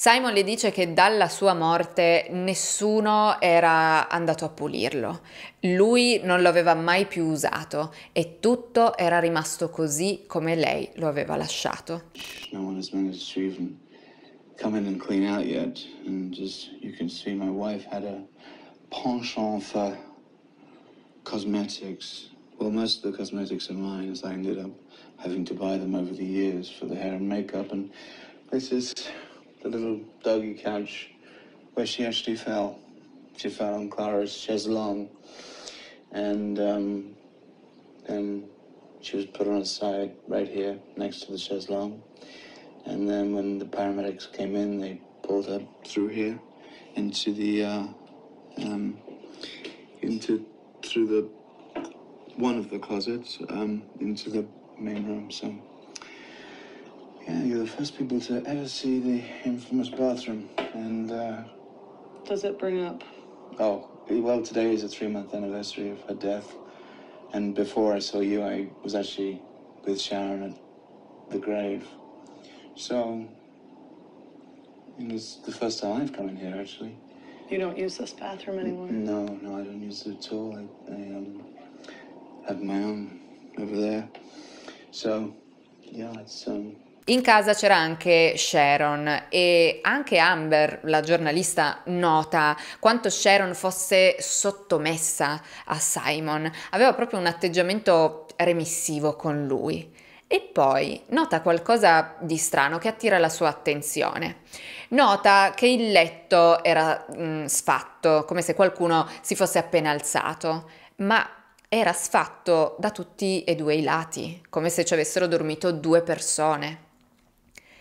Simon le dice che dalla sua morte nessuno era andato a pulirlo, lui non lo aveva mai più usato e tutto era rimasto così come lei lo aveva lasciato. No one has managed to even come in and clean out yet and just you can see my wife had a penchant for cosmetics. Well, most of the cosmetics are mine as I ended up having to buy them over the years for the hair and makeup and this is the little doggy couch where she actually fell. She fell on Clara's chaiselong and um, then she was put on its side right here next to the chaiselong. And then when the paramedics came in, they pulled her through here into the, uh, um, into, through the, one of the closets, um, into the main room, so. Yeah, you're the first people to ever see the infamous bathroom, and, uh... Does it bring up? Oh, well, today is a three-month anniversary of her death, and before I saw you, I was actually with Sharon at the grave. So, it was the first time I've come in here, actually. You don't use this bathroom anymore? No, no, I don't use it at all. I, I um, have my own over there. So, yeah, it's, um, In casa c'era anche Sharon e anche Amber, la giornalista, nota quanto Sharon fosse sottomessa a Simon, aveva proprio un atteggiamento remissivo con lui. E poi nota qualcosa di strano che attira la sua attenzione. Nota che il letto era mh, mm, sfatto, come se qualcuno si fosse appena alzato, ma era sfatto da tutti e due i lati, come se ci avessero dormito due persone.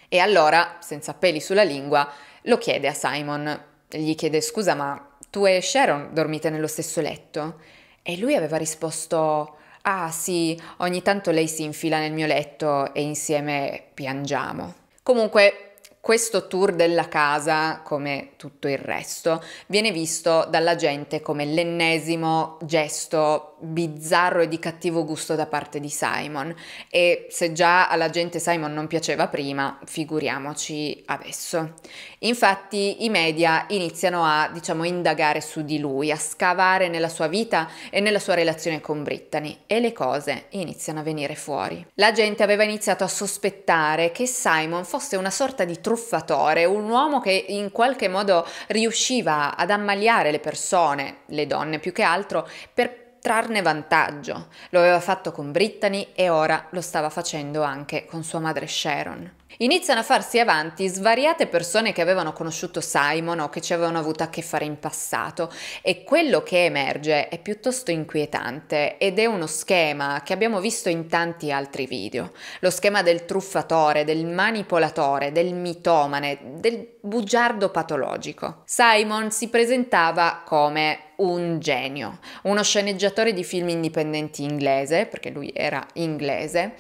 E allora, senza peli sulla lingua, lo chiede a Simon. Gli chiede scusa, ma tu e Sharon dormite nello stesso letto? E lui aveva risposto ah sì, ogni tanto lei si infila nel mio letto e insieme piangiamo. Comunque questo tour della casa, come tutto il resto, viene visto dalla gente come l'ennesimo gesto bizzarro e di cattivo gusto da parte di Simon e se già alla gente Simon non piaceva prima, figuriamoci adesso. Infatti i media iniziano a, diciamo, indagare su di lui, a scavare nella sua vita e nella sua relazione con Brittany e le cose iniziano a venire fuori. La gente aveva iniziato a sospettare che Simon fosse una sorta di truffo truffatore, un uomo che in qualche modo riusciva ad ammaliare le persone, le donne più che altro, per trarne vantaggio. Lo aveva fatto con Brittany e ora lo stava facendo anche con sua madre Sharon. Iniziano a farsi avanti svariate persone che avevano conosciuto Simon o che ci avevano avuto a che fare in passato e quello che emerge è piuttosto inquietante ed è uno schema che abbiamo visto in tanti altri video. Lo schema del truffatore, del manipolatore, del mitomane, del bugiardo patologico. Simon si presentava come un genio, uno sceneggiatore di film indipendenti inglese, perché lui era inglese,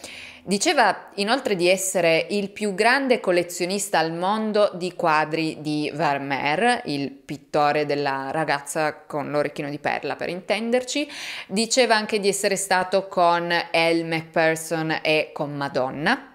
Diceva inoltre di essere il più grande collezionista al mondo di quadri di Vermeer, il pittore della ragazza con l'orecchino di perla per intenderci. Diceva anche di essere stato con Elme Person e con Madonna.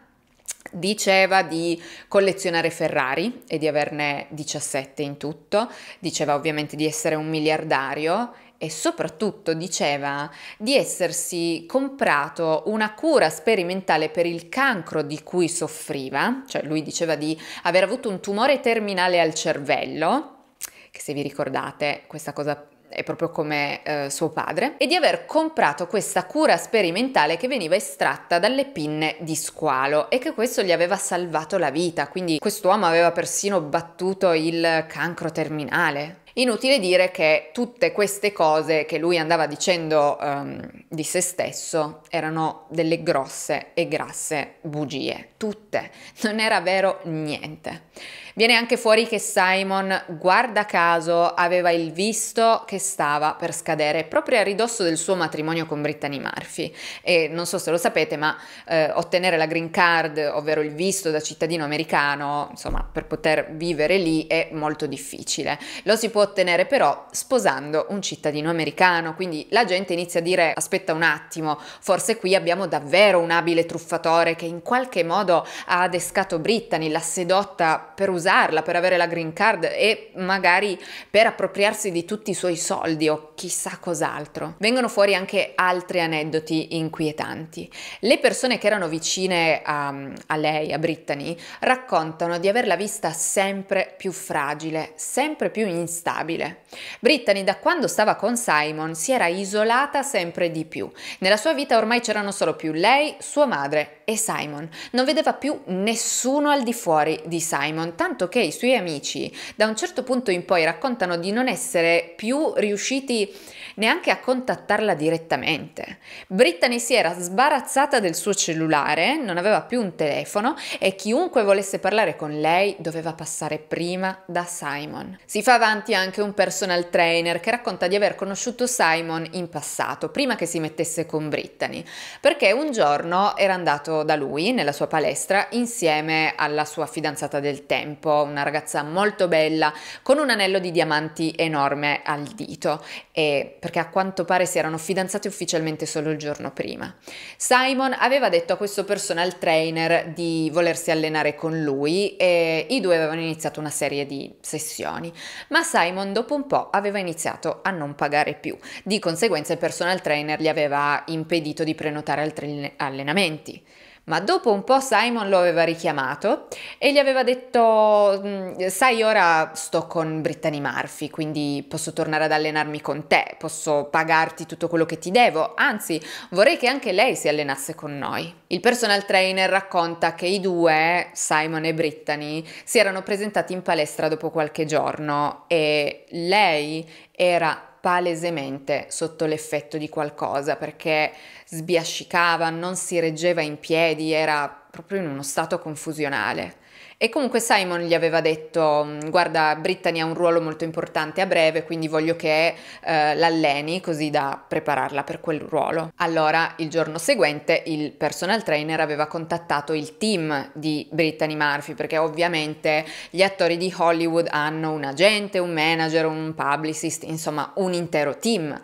Diceva di collezionare Ferrari e di averne 17 in tutto, diceva ovviamente di essere un miliardario e soprattutto diceva di essersi comprato una cura sperimentale per il cancro di cui soffriva, cioè lui diceva di aver avuto un tumore terminale al cervello, che se vi ricordate questa cosa è proprio come eh, suo padre, e di aver comprato questa cura sperimentale che veniva estratta dalle pinne di squalo e che questo gli aveva salvato la vita, quindi quest'uomo aveva persino battuto il cancro terminale. Inutile dire che tutte queste cose che lui andava dicendo um, di se stesso erano delle grosse e grasse bugie, tutte, non era vero niente. Viene anche fuori che Simon, guarda caso, aveva il visto che stava per scadere proprio a ridosso del suo matrimonio con Brittany Murphy e non so se lo sapete, ma eh, ottenere la green card, ovvero il visto da cittadino americano, insomma, per poter vivere lì è molto difficile. Lo si può ottenere però sposando un cittadino americano, quindi la gente inizia a dire aspetta un attimo, forse qui abbiamo davvero un abile truffatore che in qualche modo ha adescato Brittany, l'ha sedotta per usare usarla per avere la green card e magari per appropriarsi di tutti i suoi soldi o chissà cos'altro. Vengono fuori anche altri aneddoti inquietanti. Le persone che erano vicine a, a lei, a Brittany, raccontano di averla vista sempre più fragile, sempre più instabile. Brittany da quando stava con Simon si era isolata sempre di più. Nella sua vita ormai c'erano solo più lei, sua madre e Simon. Non vedeva più nessuno al di fuori di Simon, tanto tanto che i suoi amici da un certo punto in poi raccontano di non essere più riusciti neanche a contattarla direttamente. Brittany si era sbarazzata del suo cellulare, non aveva più un telefono e chiunque volesse parlare con lei doveva passare prima da Simon. Si fa avanti anche un personal trainer che racconta di aver conosciuto Simon in passato, prima che si mettesse con Brittany, perché un giorno era andato da lui nella sua palestra insieme alla sua fidanzata del tempo, una ragazza molto bella con un anello di diamanti enorme al dito e perché a quanto pare si erano fidanzati ufficialmente solo il giorno prima. Simon aveva detto a questo personal trainer di volersi allenare con lui e i due avevano iniziato una serie di sessioni, ma Simon dopo un po' aveva iniziato a non pagare più. Di conseguenza il personal trainer gli aveva impedito di prenotare altri allenamenti. Ma dopo un po' Simon lo aveva richiamato e gli aveva detto, mm, sai ora sto con Brittany Murphy, quindi posso tornare ad allenarmi con te, posso pagarti tutto quello che ti devo, anzi vorrei che anche lei si allenasse con noi. Il personal trainer racconta che i due, Simon e Brittany, si erano presentati in palestra dopo qualche giorno e lei era palesemente sotto l'effetto di qualcosa perché sbiascicava, non si reggeva in piedi, era proprio in uno stato confusionale. E comunque Simon gli aveva detto, mm, guarda, Brittany ha un ruolo molto importante a breve, quindi voglio che eh, l'alleni così da prepararla per quel ruolo. Allora, il giorno seguente, il personal trainer aveva contattato il team di Brittany Murphy, perché ovviamente gli attori di Hollywood hanno un agente, un manager, un publicist, insomma un intero team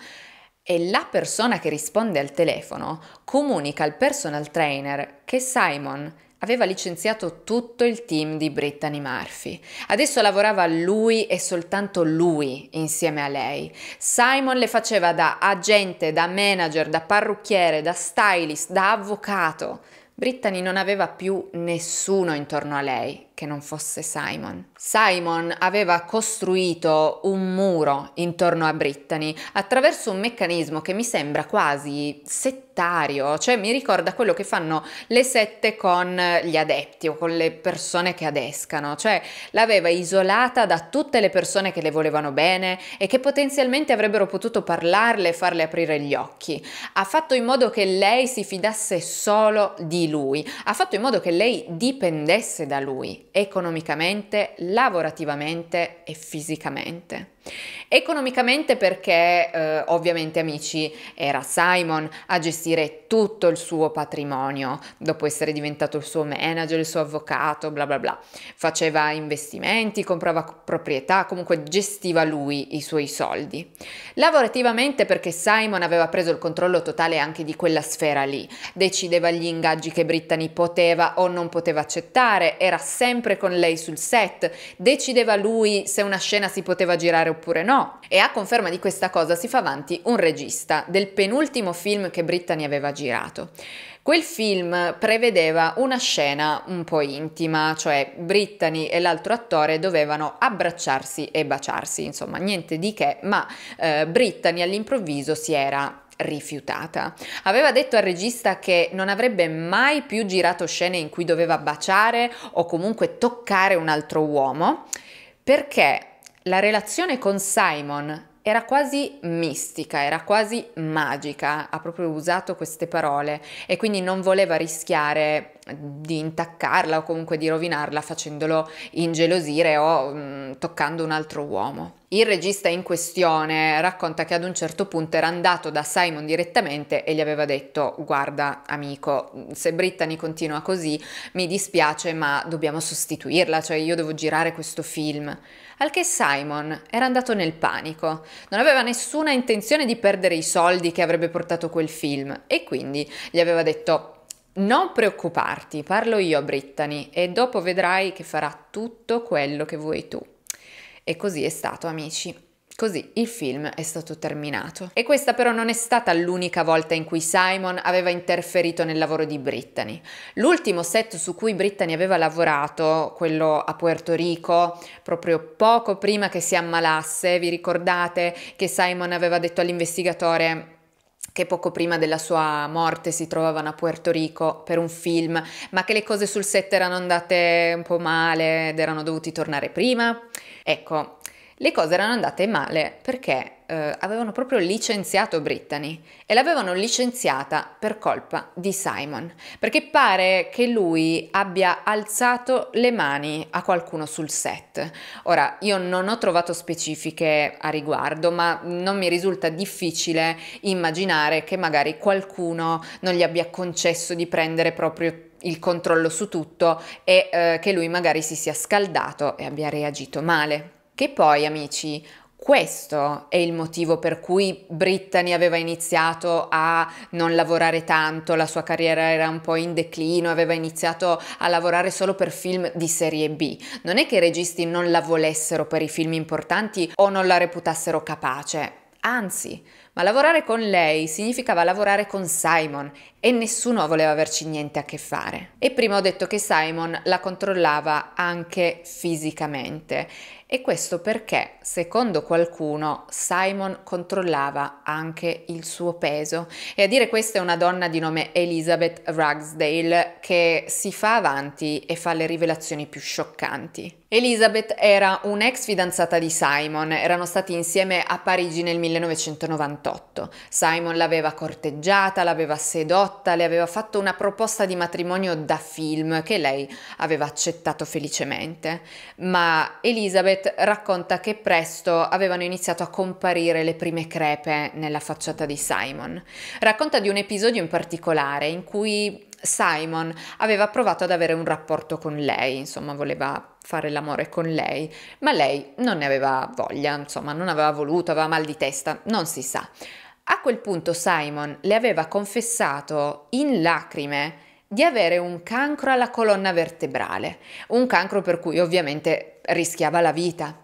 e la persona che risponde al telefono comunica al personal trainer che Simon aveva licenziato tutto il team di Brittany Murphy. Adesso lavorava lui e soltanto lui insieme a lei. Simon le faceva da agente, da manager, da parrucchiere, da stylist, da avvocato. Brittany non aveva più nessuno intorno a lei che non fosse Simon. Simon aveva costruito un muro intorno a Brittany attraverso un meccanismo che mi sembra quasi settario, cioè mi ricorda quello che fanno le sette con gli adepti o con le persone che adescano, cioè l'aveva isolata da tutte le persone che le volevano bene e che potenzialmente avrebbero potuto parlarle e farle aprire gli occhi. Ha fatto in modo che lei si fidasse solo di lui, ha fatto in modo che lei dipendesse da lui economicamente, lavorativamente e fisicamente. Economicamente perché eh, ovviamente amici era Simon a gestire tutto il suo patrimonio dopo essere diventato il suo manager, il suo avvocato, bla bla bla. Faceva investimenti, comprava proprietà, comunque gestiva lui i suoi soldi. Lavorativamente perché Simon aveva preso il controllo totale anche di quella sfera lì, decideva gli ingaggi che Brittany poteva o non poteva accettare, era sempre con lei sul set, decideva lui se una scena si poteva girare oppure oppure no. E a conferma di questa cosa si fa avanti un regista del penultimo film che Brittany aveva girato. Quel film prevedeva una scena un po' intima, cioè Brittany e l'altro attore dovevano abbracciarsi e baciarsi, insomma niente di che, ma eh, Brittany all'improvviso si era rifiutata. Aveva detto al regista che non avrebbe mai più girato scene in cui doveva baciare o comunque toccare un altro uomo perché la relazione con Simon era quasi mistica, era quasi magica, ha proprio usato queste parole e quindi non voleva rischiare di intaccarla o comunque di rovinarla facendolo ingelosire o mh, mm, toccando un altro uomo. Il regista in questione racconta che ad un certo punto era andato da Simon direttamente e gli aveva detto guarda amico, se Brittany continua così mi dispiace ma dobbiamo sostituirla, cioè io devo girare questo film. Al che Simon era andato nel panico, non aveva nessuna intenzione di perdere i soldi che avrebbe portato quel film e quindi gli aveva detto non preoccuparti, parlo io a Brittany e dopo vedrai che farà tutto quello che vuoi tu. E così è stato, amici. Così il film è stato terminato. E questa però non è stata l'unica volta in cui Simon aveva interferito nel lavoro di Brittany. L'ultimo set su cui Brittany aveva lavorato, quello a Puerto Rico, proprio poco prima che si ammalasse, vi ricordate che Simon aveva detto all'investigatore che poco prima della sua morte si trovavano a Puerto Rico per un film, ma che le cose sul set erano andate un po' male ed erano dovuti tornare prima. Ecco, le cose erano andate male perché eh, avevano proprio licenziato Brittany e l'avevano licenziata per colpa di Simon, perché pare che lui abbia alzato le mani a qualcuno sul set. Ora, io non ho trovato specifiche a riguardo, ma non mi risulta difficile immaginare che magari qualcuno non gli abbia concesso di prendere proprio il controllo su tutto e eh, che lui magari si sia scaldato e abbia reagito male. Che poi, amici, questo è il motivo per cui Brittany aveva iniziato a non lavorare tanto, la sua carriera era un po' in declino, aveva iniziato a lavorare solo per film di serie B. Non è che i registi non la volessero per i film importanti o non la reputassero capace. Anzi, ma lavorare con lei significava lavorare con Simon e nessuno voleva averci niente a che fare. E prima ho detto che Simon la controllava anche fisicamente e questo perché, secondo qualcuno, Simon controllava anche il suo peso. E a dire questo è una donna di nome Elizabeth Ragsdale che si fa avanti e fa le rivelazioni più scioccanti. Elizabeth era un'ex fidanzata di Simon, erano stati insieme a Parigi nel 1998. Simon l'aveva corteggiata, l'aveva sedotta, le aveva fatto una proposta di matrimonio da film che lei aveva accettato felicemente. Ma Elizabeth racconta che presto avevano iniziato a comparire le prime crepe nella facciata di Simon. Racconta di un episodio in particolare in cui Simon aveva provato ad avere un rapporto con lei, insomma voleva fare l'amore con lei, ma lei non ne aveva voglia, insomma non aveva voluto, aveva mal di testa, non si sa. A quel punto Simon le aveva confessato in lacrime di avere un cancro alla colonna vertebrale, un cancro per cui ovviamente rischiava la vita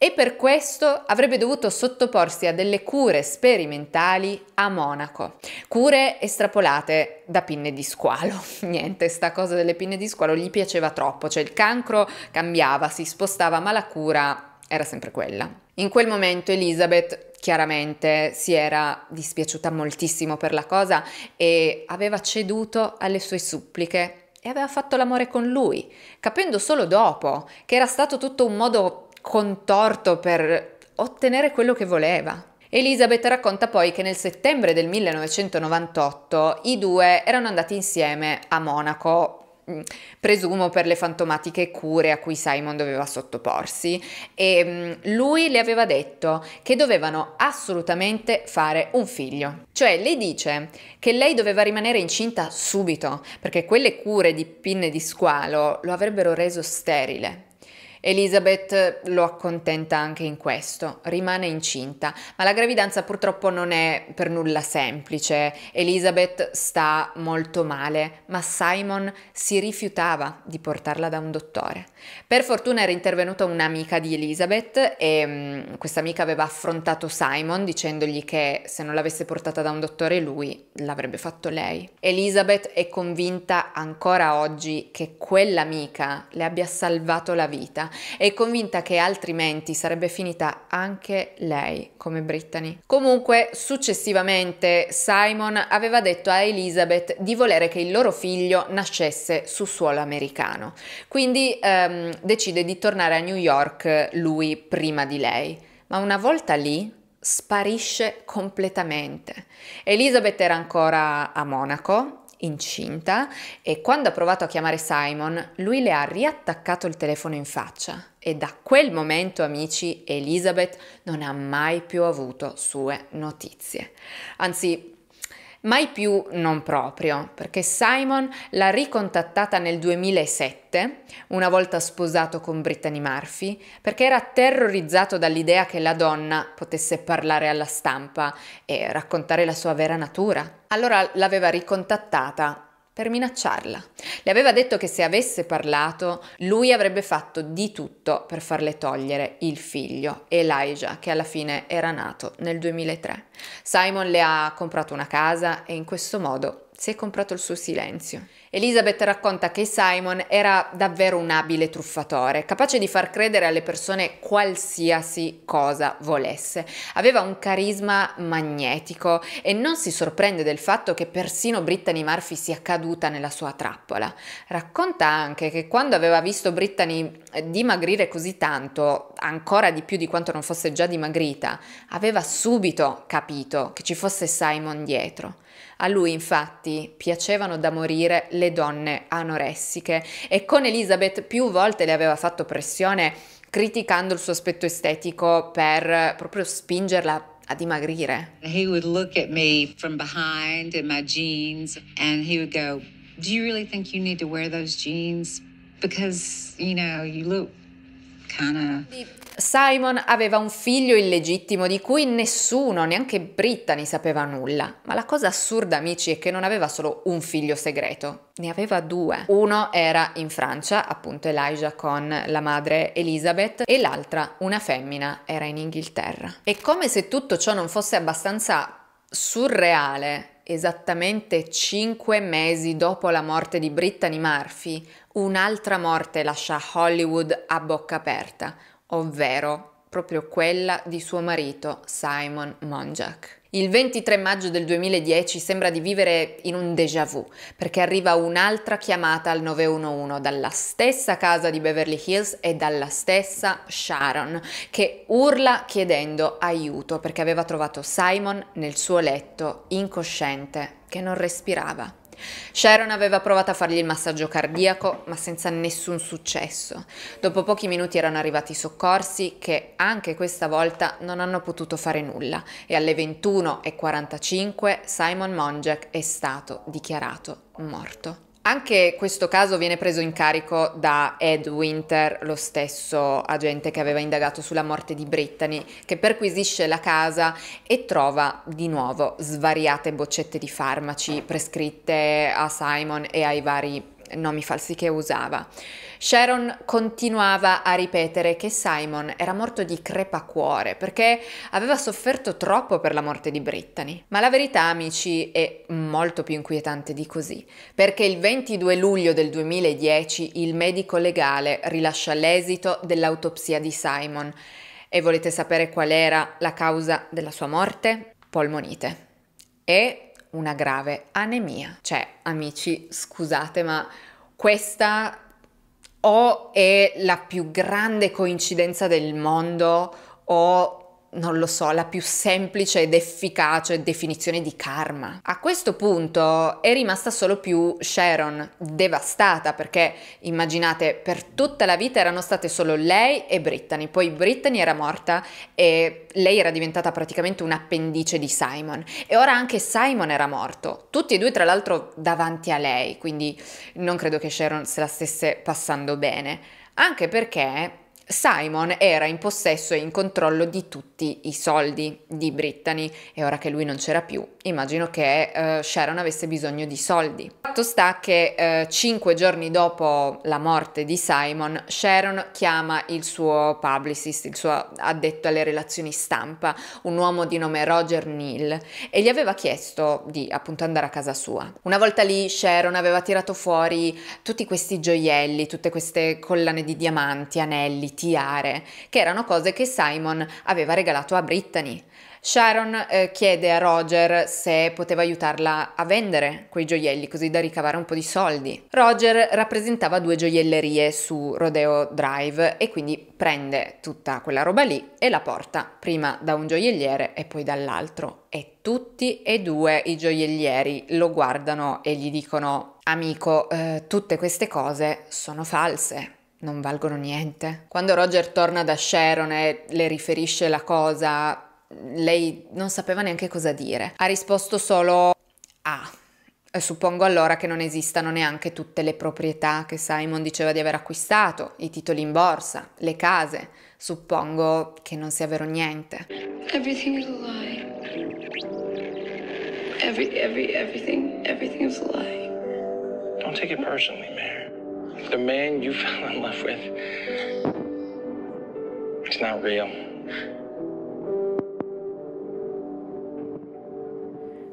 e per questo avrebbe dovuto sottoporsi a delle cure sperimentali a Monaco, cure estrapolate da pinne di squalo. Niente, sta cosa delle pinne di squalo gli piaceva troppo, cioè il cancro cambiava, si spostava, ma la cura era sempre quella. In quel momento Elizabeth chiaramente si era dispiaciuta moltissimo per la cosa e aveva ceduto alle sue suppliche e aveva fatto l'amore con lui, capendo solo dopo che era stato tutto un modo contorto per ottenere quello che voleva. Elizabeth racconta poi che nel settembre del 1998 i due erano andati insieme a Monaco mm, presumo per le fantomatiche cure a cui Simon doveva sottoporsi e mm, lui le aveva detto che dovevano assolutamente fare un figlio. Cioè lei dice che lei doveva rimanere incinta subito perché quelle cure di pinne di squalo lo avrebbero reso sterile. Elizabeth lo accontenta anche in questo, rimane incinta, ma la gravidanza purtroppo non è per nulla semplice. Elizabeth sta molto male, ma Simon si rifiutava di portarla da un dottore. Per fortuna era intervenuta un'amica di Elizabeth e mm, questa amica aveva affrontato Simon dicendogli che se non l'avesse portata da un dottore lui l'avrebbe fatto lei. Elizabeth è convinta ancora oggi che quell'amica le abbia salvato la vita vita e convinta che altrimenti sarebbe finita anche lei come Brittany. Comunque, successivamente Simon aveva detto a Elizabeth di volere che il loro figlio nascesse su suolo americano, quindi ehm, decide di tornare a New York lui prima di lei. Ma una volta lì, sparisce completamente. Elizabeth era ancora a Monaco incinta e quando ha provato a chiamare Simon, lui le ha riattaccato il telefono in faccia e da quel momento, amici, Elizabeth non ha mai più avuto sue notizie. Anzi, Mai più non proprio, perché Simon l'ha ricontattata nel 2007, una volta sposato con Brittany Murphy, perché era terrorizzato dall'idea che la donna potesse parlare alla stampa e raccontare la sua vera natura. Allora l'aveva ricontattata per minacciarla. Le aveva detto che se avesse parlato, lui avrebbe fatto di tutto per farle togliere il figlio, Elijah, che alla fine era nato nel 2003. Simon le ha comprato una casa e in questo modo si è comprato il suo silenzio. Elizabeth racconta che Simon era davvero un abile truffatore, capace di far credere alle persone qualsiasi cosa volesse. Aveva un carisma magnetico e non si sorprende del fatto che persino Brittany Murphy sia caduta nella sua trappola. Racconta anche che quando aveva visto Brittany eh, dimagrire così tanto, ancora di più di quanto non fosse già dimagrita, aveva subito capito che ci fosse Simon dietro. A lui infatti piacevano da morire le donne anoressiche e con Elizabeth più volte le aveva fatto pressione criticando il suo aspetto estetico per proprio spingerla a dimagrire. He would look at me from behind in my jeans and he would go, "Do you really think you need to wear those jeans because, you know, you look kind of Simon aveva un figlio illegittimo di cui nessuno, neanche Brittany, sapeva nulla. Ma la cosa assurda, amici, è che non aveva solo un figlio segreto, ne aveva due. Uno era in Francia, appunto Elijah con la madre Elizabeth, e l'altra, una femmina, era in Inghilterra. E come se tutto ciò non fosse abbastanza surreale, esattamente cinque mesi dopo la morte di Brittany Murphy, un'altra morte lascia Hollywood a bocca aperta ovvero proprio quella di suo marito Simon Monjak. Il 23 maggio del 2010 sembra di vivere in un déjà vu, perché arriva un'altra chiamata al 911 dalla stessa casa di Beverly Hills e dalla stessa Sharon, che urla chiedendo aiuto perché aveva trovato Simon nel suo letto, incosciente, che non respirava. Sharon aveva provato a fargli il massaggio cardiaco, ma senza nessun successo. Dopo pochi minuti erano arrivati i soccorsi che anche questa volta non hanno potuto fare nulla e alle 21.45 Simon Monjack è stato dichiarato morto. Anche questo caso viene preso in carico da Ed Winter, lo stesso agente che aveva indagato sulla morte di Brittany, che perquisisce la casa e trova di nuovo svariate boccette di farmaci prescritte a Simon e ai vari nomi falsi che usava. Sharon continuava a ripetere che Simon era morto di crepacuore perché aveva sofferto troppo per la morte di Brittany. Ma la verità, amici, è molto più inquietante di così, perché il 22 luglio del 2010 il medico legale rilascia l'esito dell'autopsia di Simon. E volete sapere qual era la causa della sua morte? Polmonite. E una grave anemia. Cioè, amici, scusate, ma questa o è la più grande coincidenza del mondo o non lo so, la più semplice ed efficace definizione di karma. A questo punto è rimasta solo più Sharon, devastata, perché immaginate, per tutta la vita erano state solo lei e Brittany, poi Brittany era morta e lei era diventata praticamente un appendice di Simon e ora anche Simon era morto, tutti e due tra l'altro davanti a lei, quindi non credo che Sharon se la stesse passando bene, anche perché Simon era in possesso e in controllo di tutti i soldi di Brittany e ora che lui non c'era più, immagino che eh, Sharon avesse bisogno di soldi. Fatto sta che eh, cinque giorni dopo la morte di Simon, Sharon chiama il suo publicist, il suo addetto alle relazioni stampa, un uomo di nome Roger Neal, e gli aveva chiesto di appunto andare a casa sua. Una volta lì Sharon aveva tirato fuori tutti questi gioielli, tutte queste collane di diamanti, anelli, tiare, che erano cose che Simon aveva regalato a Brittany. Sharon eh, chiede a Roger se poteva aiutarla a vendere quei gioielli così da ricavare un po' di soldi. Roger rappresentava due gioiellerie su Rodeo Drive e quindi prende tutta quella roba lì e la porta prima da un gioielliere e poi dall'altro. E tutti e due i gioiellieri lo guardano e gli dicono amico, eh, tutte queste cose sono false non valgono niente. Quando Roger torna da Sharon e le riferisce la cosa, lei non sapeva neanche cosa dire. Ha risposto solo ah. Suppongo allora che non esistano neanche tutte le proprietà che Simon diceva di aver acquistato, i titoli in borsa, le case. Suppongo che non sia vero niente. Everything is a lie. Every, every, everything, everything is a lie. Don't take it personally, Mary. The man you fell in love with, it's not real.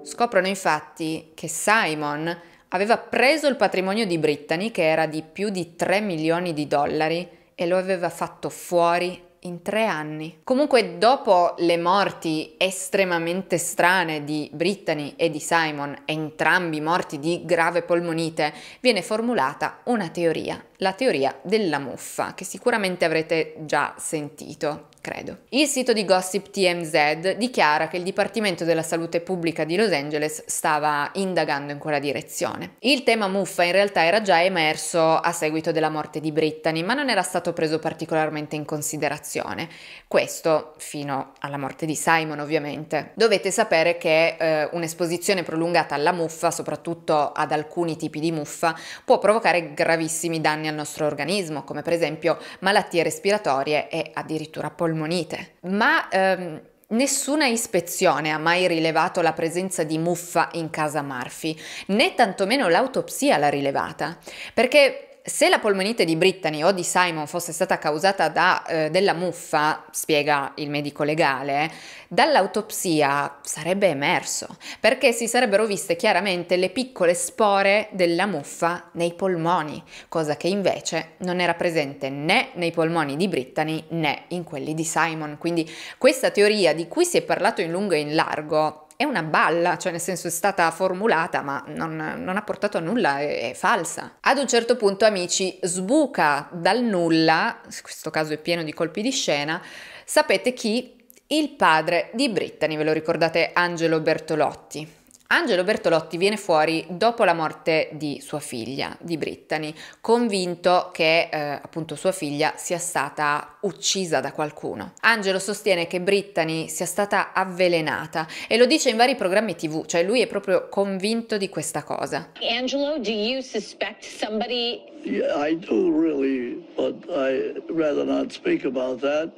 Scoprono infatti che Simon aveva preso il patrimonio di Brittany, che era di più di 3 milioni di dollari, e lo aveva fatto fuori in tre anni. Comunque dopo le morti estremamente strane di Brittany e di Simon, entrambi morti di grave polmonite, viene formulata una teoria la teoria della muffa, che sicuramente avrete già sentito. Credo. Il sito di Gossip TMZ dichiara che il Dipartimento della Salute Pubblica di Los Angeles stava indagando in quella direzione. Il tema muffa in realtà era già emerso a seguito della morte di Brittany, ma non era stato preso particolarmente in considerazione. Questo fino alla morte di Simon, ovviamente. Dovete sapere che eh, un'esposizione prolungata alla muffa, soprattutto ad alcuni tipi di muffa, può provocare gravissimi danni danni al nostro organismo, come per esempio malattie respiratorie e addirittura polmonite. Ma ehm, Nessuna ispezione ha mai rilevato la presenza di muffa in casa Murphy, né tantomeno l'autopsia l'ha rilevata, perché se la polmonite di Brittany o di Simon fosse stata causata da, eh, della muffa, spiega il medico legale, dall'autopsia sarebbe emerso, perché si sarebbero viste chiaramente le piccole spore della muffa nei polmoni, cosa che invece non era presente né nei polmoni di Brittany né in quelli di Simon. Quindi questa teoria di cui si è parlato in lungo e in largo è una balla, cioè nel senso è stata formulata ma non, non ha portato a nulla, è, è, falsa. Ad un certo punto, amici, sbuca dal nulla, in questo caso è pieno di colpi di scena, sapete chi? Il padre di Brittany, ve lo ricordate Angelo Bertolotti. Angelo Bertolotti viene fuori dopo la morte di sua figlia, di Brittany, convinto che eh, appunto sua figlia sia stata uccisa da qualcuno. Angelo sostiene che Brittany sia stata avvelenata e lo dice in vari programmi tv, cioè lui è proprio convinto di questa cosa. Angelo, do you suspect somebody? Yeah, I do really, but I rather not speak about that.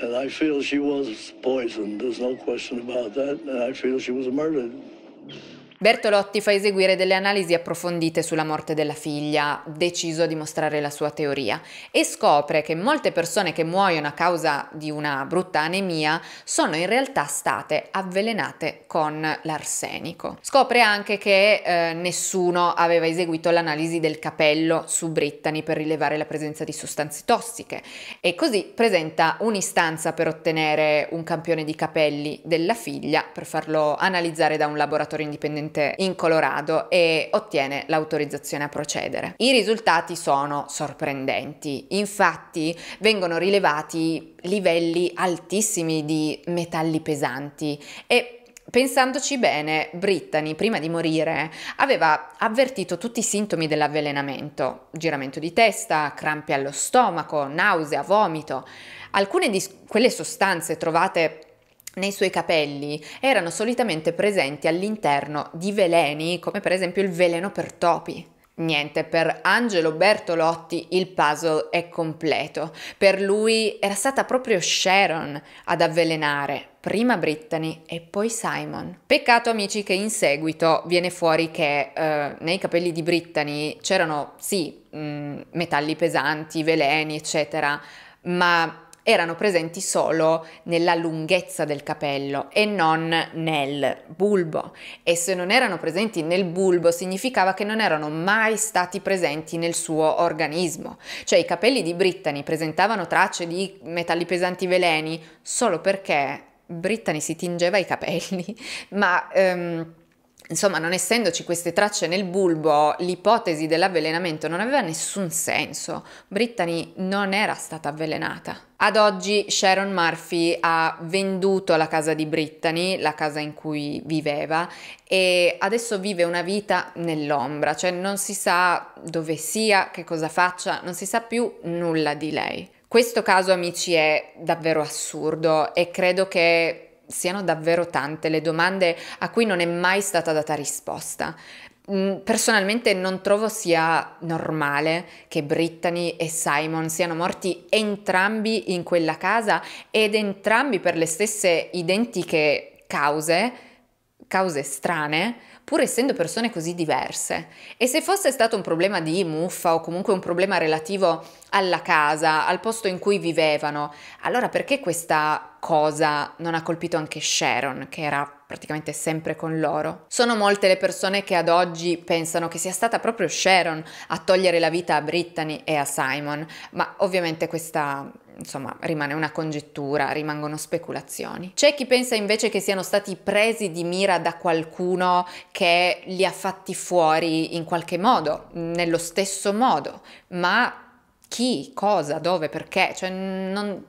And I feel she was poisoned, there's no question about that, and I feel she was murdered. Thank you. Bertolotti fa eseguire delle analisi approfondite sulla morte della figlia, deciso a dimostrare la sua teoria, e scopre che molte persone che muoiono a causa di una brutta anemia sono in realtà state avvelenate con l'arsenico. Scopre anche che eh, nessuno aveva eseguito l'analisi del capello su Brittany per rilevare la presenza di sostanze tossiche e così presenta un'istanza per ottenere un campione di capelli della figlia per farlo analizzare da un laboratorio indipendente finalmente in Colorado e ottiene l'autorizzazione a procedere. I risultati sono sorprendenti, infatti vengono rilevati livelli altissimi di metalli pesanti e Pensandoci bene, Brittany, prima di morire, aveva avvertito tutti i sintomi dell'avvelenamento, giramento di testa, crampi allo stomaco, nausea, vomito. Alcune di quelle sostanze trovate nei suoi capelli erano solitamente presenti all'interno di veleni come per esempio il veleno per topi. Niente, per Angelo Bertolotti il puzzle è completo. Per lui era stata proprio Sharon ad avvelenare prima Brittany e poi Simon. Peccato amici che in seguito viene fuori che eh, nei capelli di Brittany c'erano sì mh, mm, metalli pesanti, veleni eccetera, ma erano presenti solo nella lunghezza del capello e non nel bulbo. E se non erano presenti nel bulbo significava che non erano mai stati presenti nel suo organismo. Cioè i capelli di Brittany presentavano tracce di metalli pesanti veleni solo perché Brittany si tingeva i capelli, ma... Um, Insomma, non essendoci queste tracce nel bulbo, l'ipotesi dell'avvelenamento non aveva nessun senso. Brittany non era stata avvelenata. Ad oggi Sharon Murphy ha venduto la casa di Brittany, la casa in cui viveva, e adesso vive una vita nell'ombra, cioè non si sa dove sia, che cosa faccia, non si sa più nulla di lei. Questo caso, amici, è davvero assurdo e credo che siano davvero tante le domande a cui non è mai stata data risposta. Mm, personalmente non trovo sia normale che Brittany e Simon siano morti entrambi in quella casa ed entrambi per le stesse identiche cause, cause strane, pur essendo persone così diverse. E se fosse stato un problema di muffa o comunque un problema relativo alla casa, al posto in cui vivevano, allora perché questa cosa non ha colpito anche Sharon, che era praticamente sempre con loro. Sono molte le persone che ad oggi pensano che sia stata proprio Sharon a togliere la vita a Brittany e a Simon, ma ovviamente questa insomma, rimane una congettura, rimangono speculazioni. C'è chi pensa invece che siano stati presi di mira da qualcuno che li ha fatti fuori in qualche modo, nello stesso modo, ma chi, cosa, dove, perché, cioè non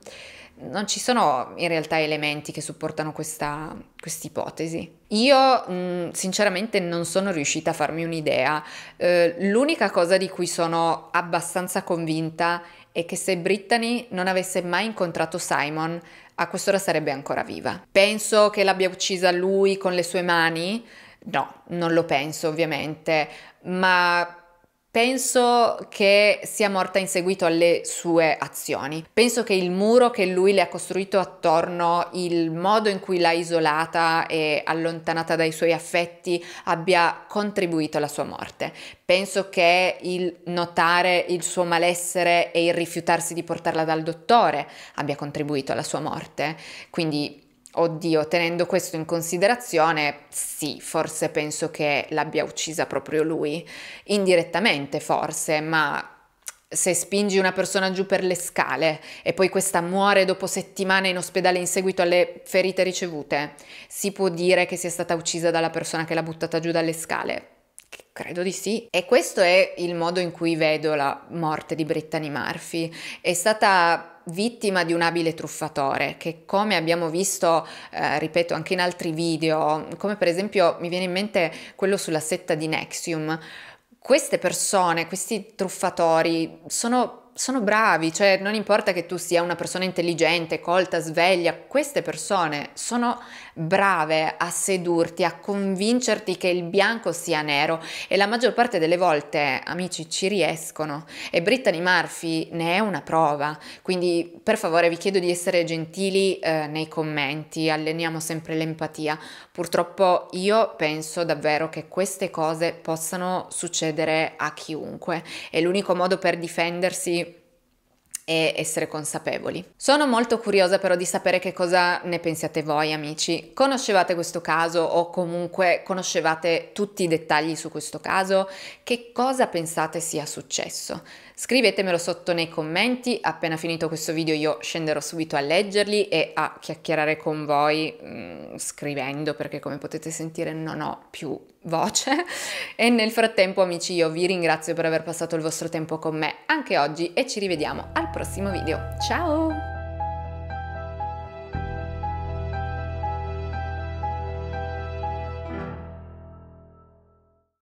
non ci sono in realtà elementi che supportano questa ipotesi. Io mh, mm, sinceramente non sono riuscita a farmi un'idea. Eh, l'unica cosa di cui sono abbastanza convinta è che se Brittany non avesse mai incontrato Simon, a quest'ora sarebbe ancora viva. Penso che l'abbia uccisa lui con le sue mani? No, non lo penso ovviamente, ma Penso che sia morta in seguito alle sue azioni. Penso che il muro che lui le ha costruito attorno, il modo in cui l'ha isolata e allontanata dai suoi affetti abbia contribuito alla sua morte. Penso che il notare il suo malessere e il rifiutarsi di portarla dal dottore abbia contribuito alla sua morte. Quindi Oddio, tenendo questo in considerazione, sì, forse penso che l'abbia uccisa proprio lui, indirettamente forse, ma se spingi una persona giù per le scale e poi questa muore dopo settimane in ospedale in seguito alle ferite ricevute, si può dire che sia stata uccisa dalla persona che l'ha buttata giù dalle scale? Credo di sì. E questo è il modo in cui vedo la morte di Brittany Murphy. È stata vittima di un abile truffatore che come abbiamo visto, eh, ripeto, anche in altri video, come per esempio mi viene in mente quello sulla setta di Nexium, queste persone, questi truffatori sono, sono bravi, cioè non importa che tu sia una persona intelligente, colta, sveglia, queste persone sono brave a sedurti, a convincerti che il bianco sia nero e la maggior parte delle volte, amici, ci riescono e Brittany Murphy ne è una prova, quindi per favore vi chiedo di essere gentili eh, nei commenti, alleniamo sempre l'empatia. Purtroppo io penso davvero che queste cose possano succedere a chiunque e l'unico modo per difendersi e essere consapevoli. Sono molto curiosa però di sapere che cosa ne pensiate voi amici. Conoscevate questo caso o comunque conoscevate tutti i dettagli su questo caso? Che cosa pensate sia successo? Scrivetemelo sotto nei commenti, appena finito questo video io scenderò subito a leggerli e a chiacchierare con voi mh, mm, scrivendo perché come potete sentire non ho più voce e nel frattempo amici io vi ringrazio per aver passato il vostro tempo con me anche oggi e ci rivediamo al prossimo video. Ciao!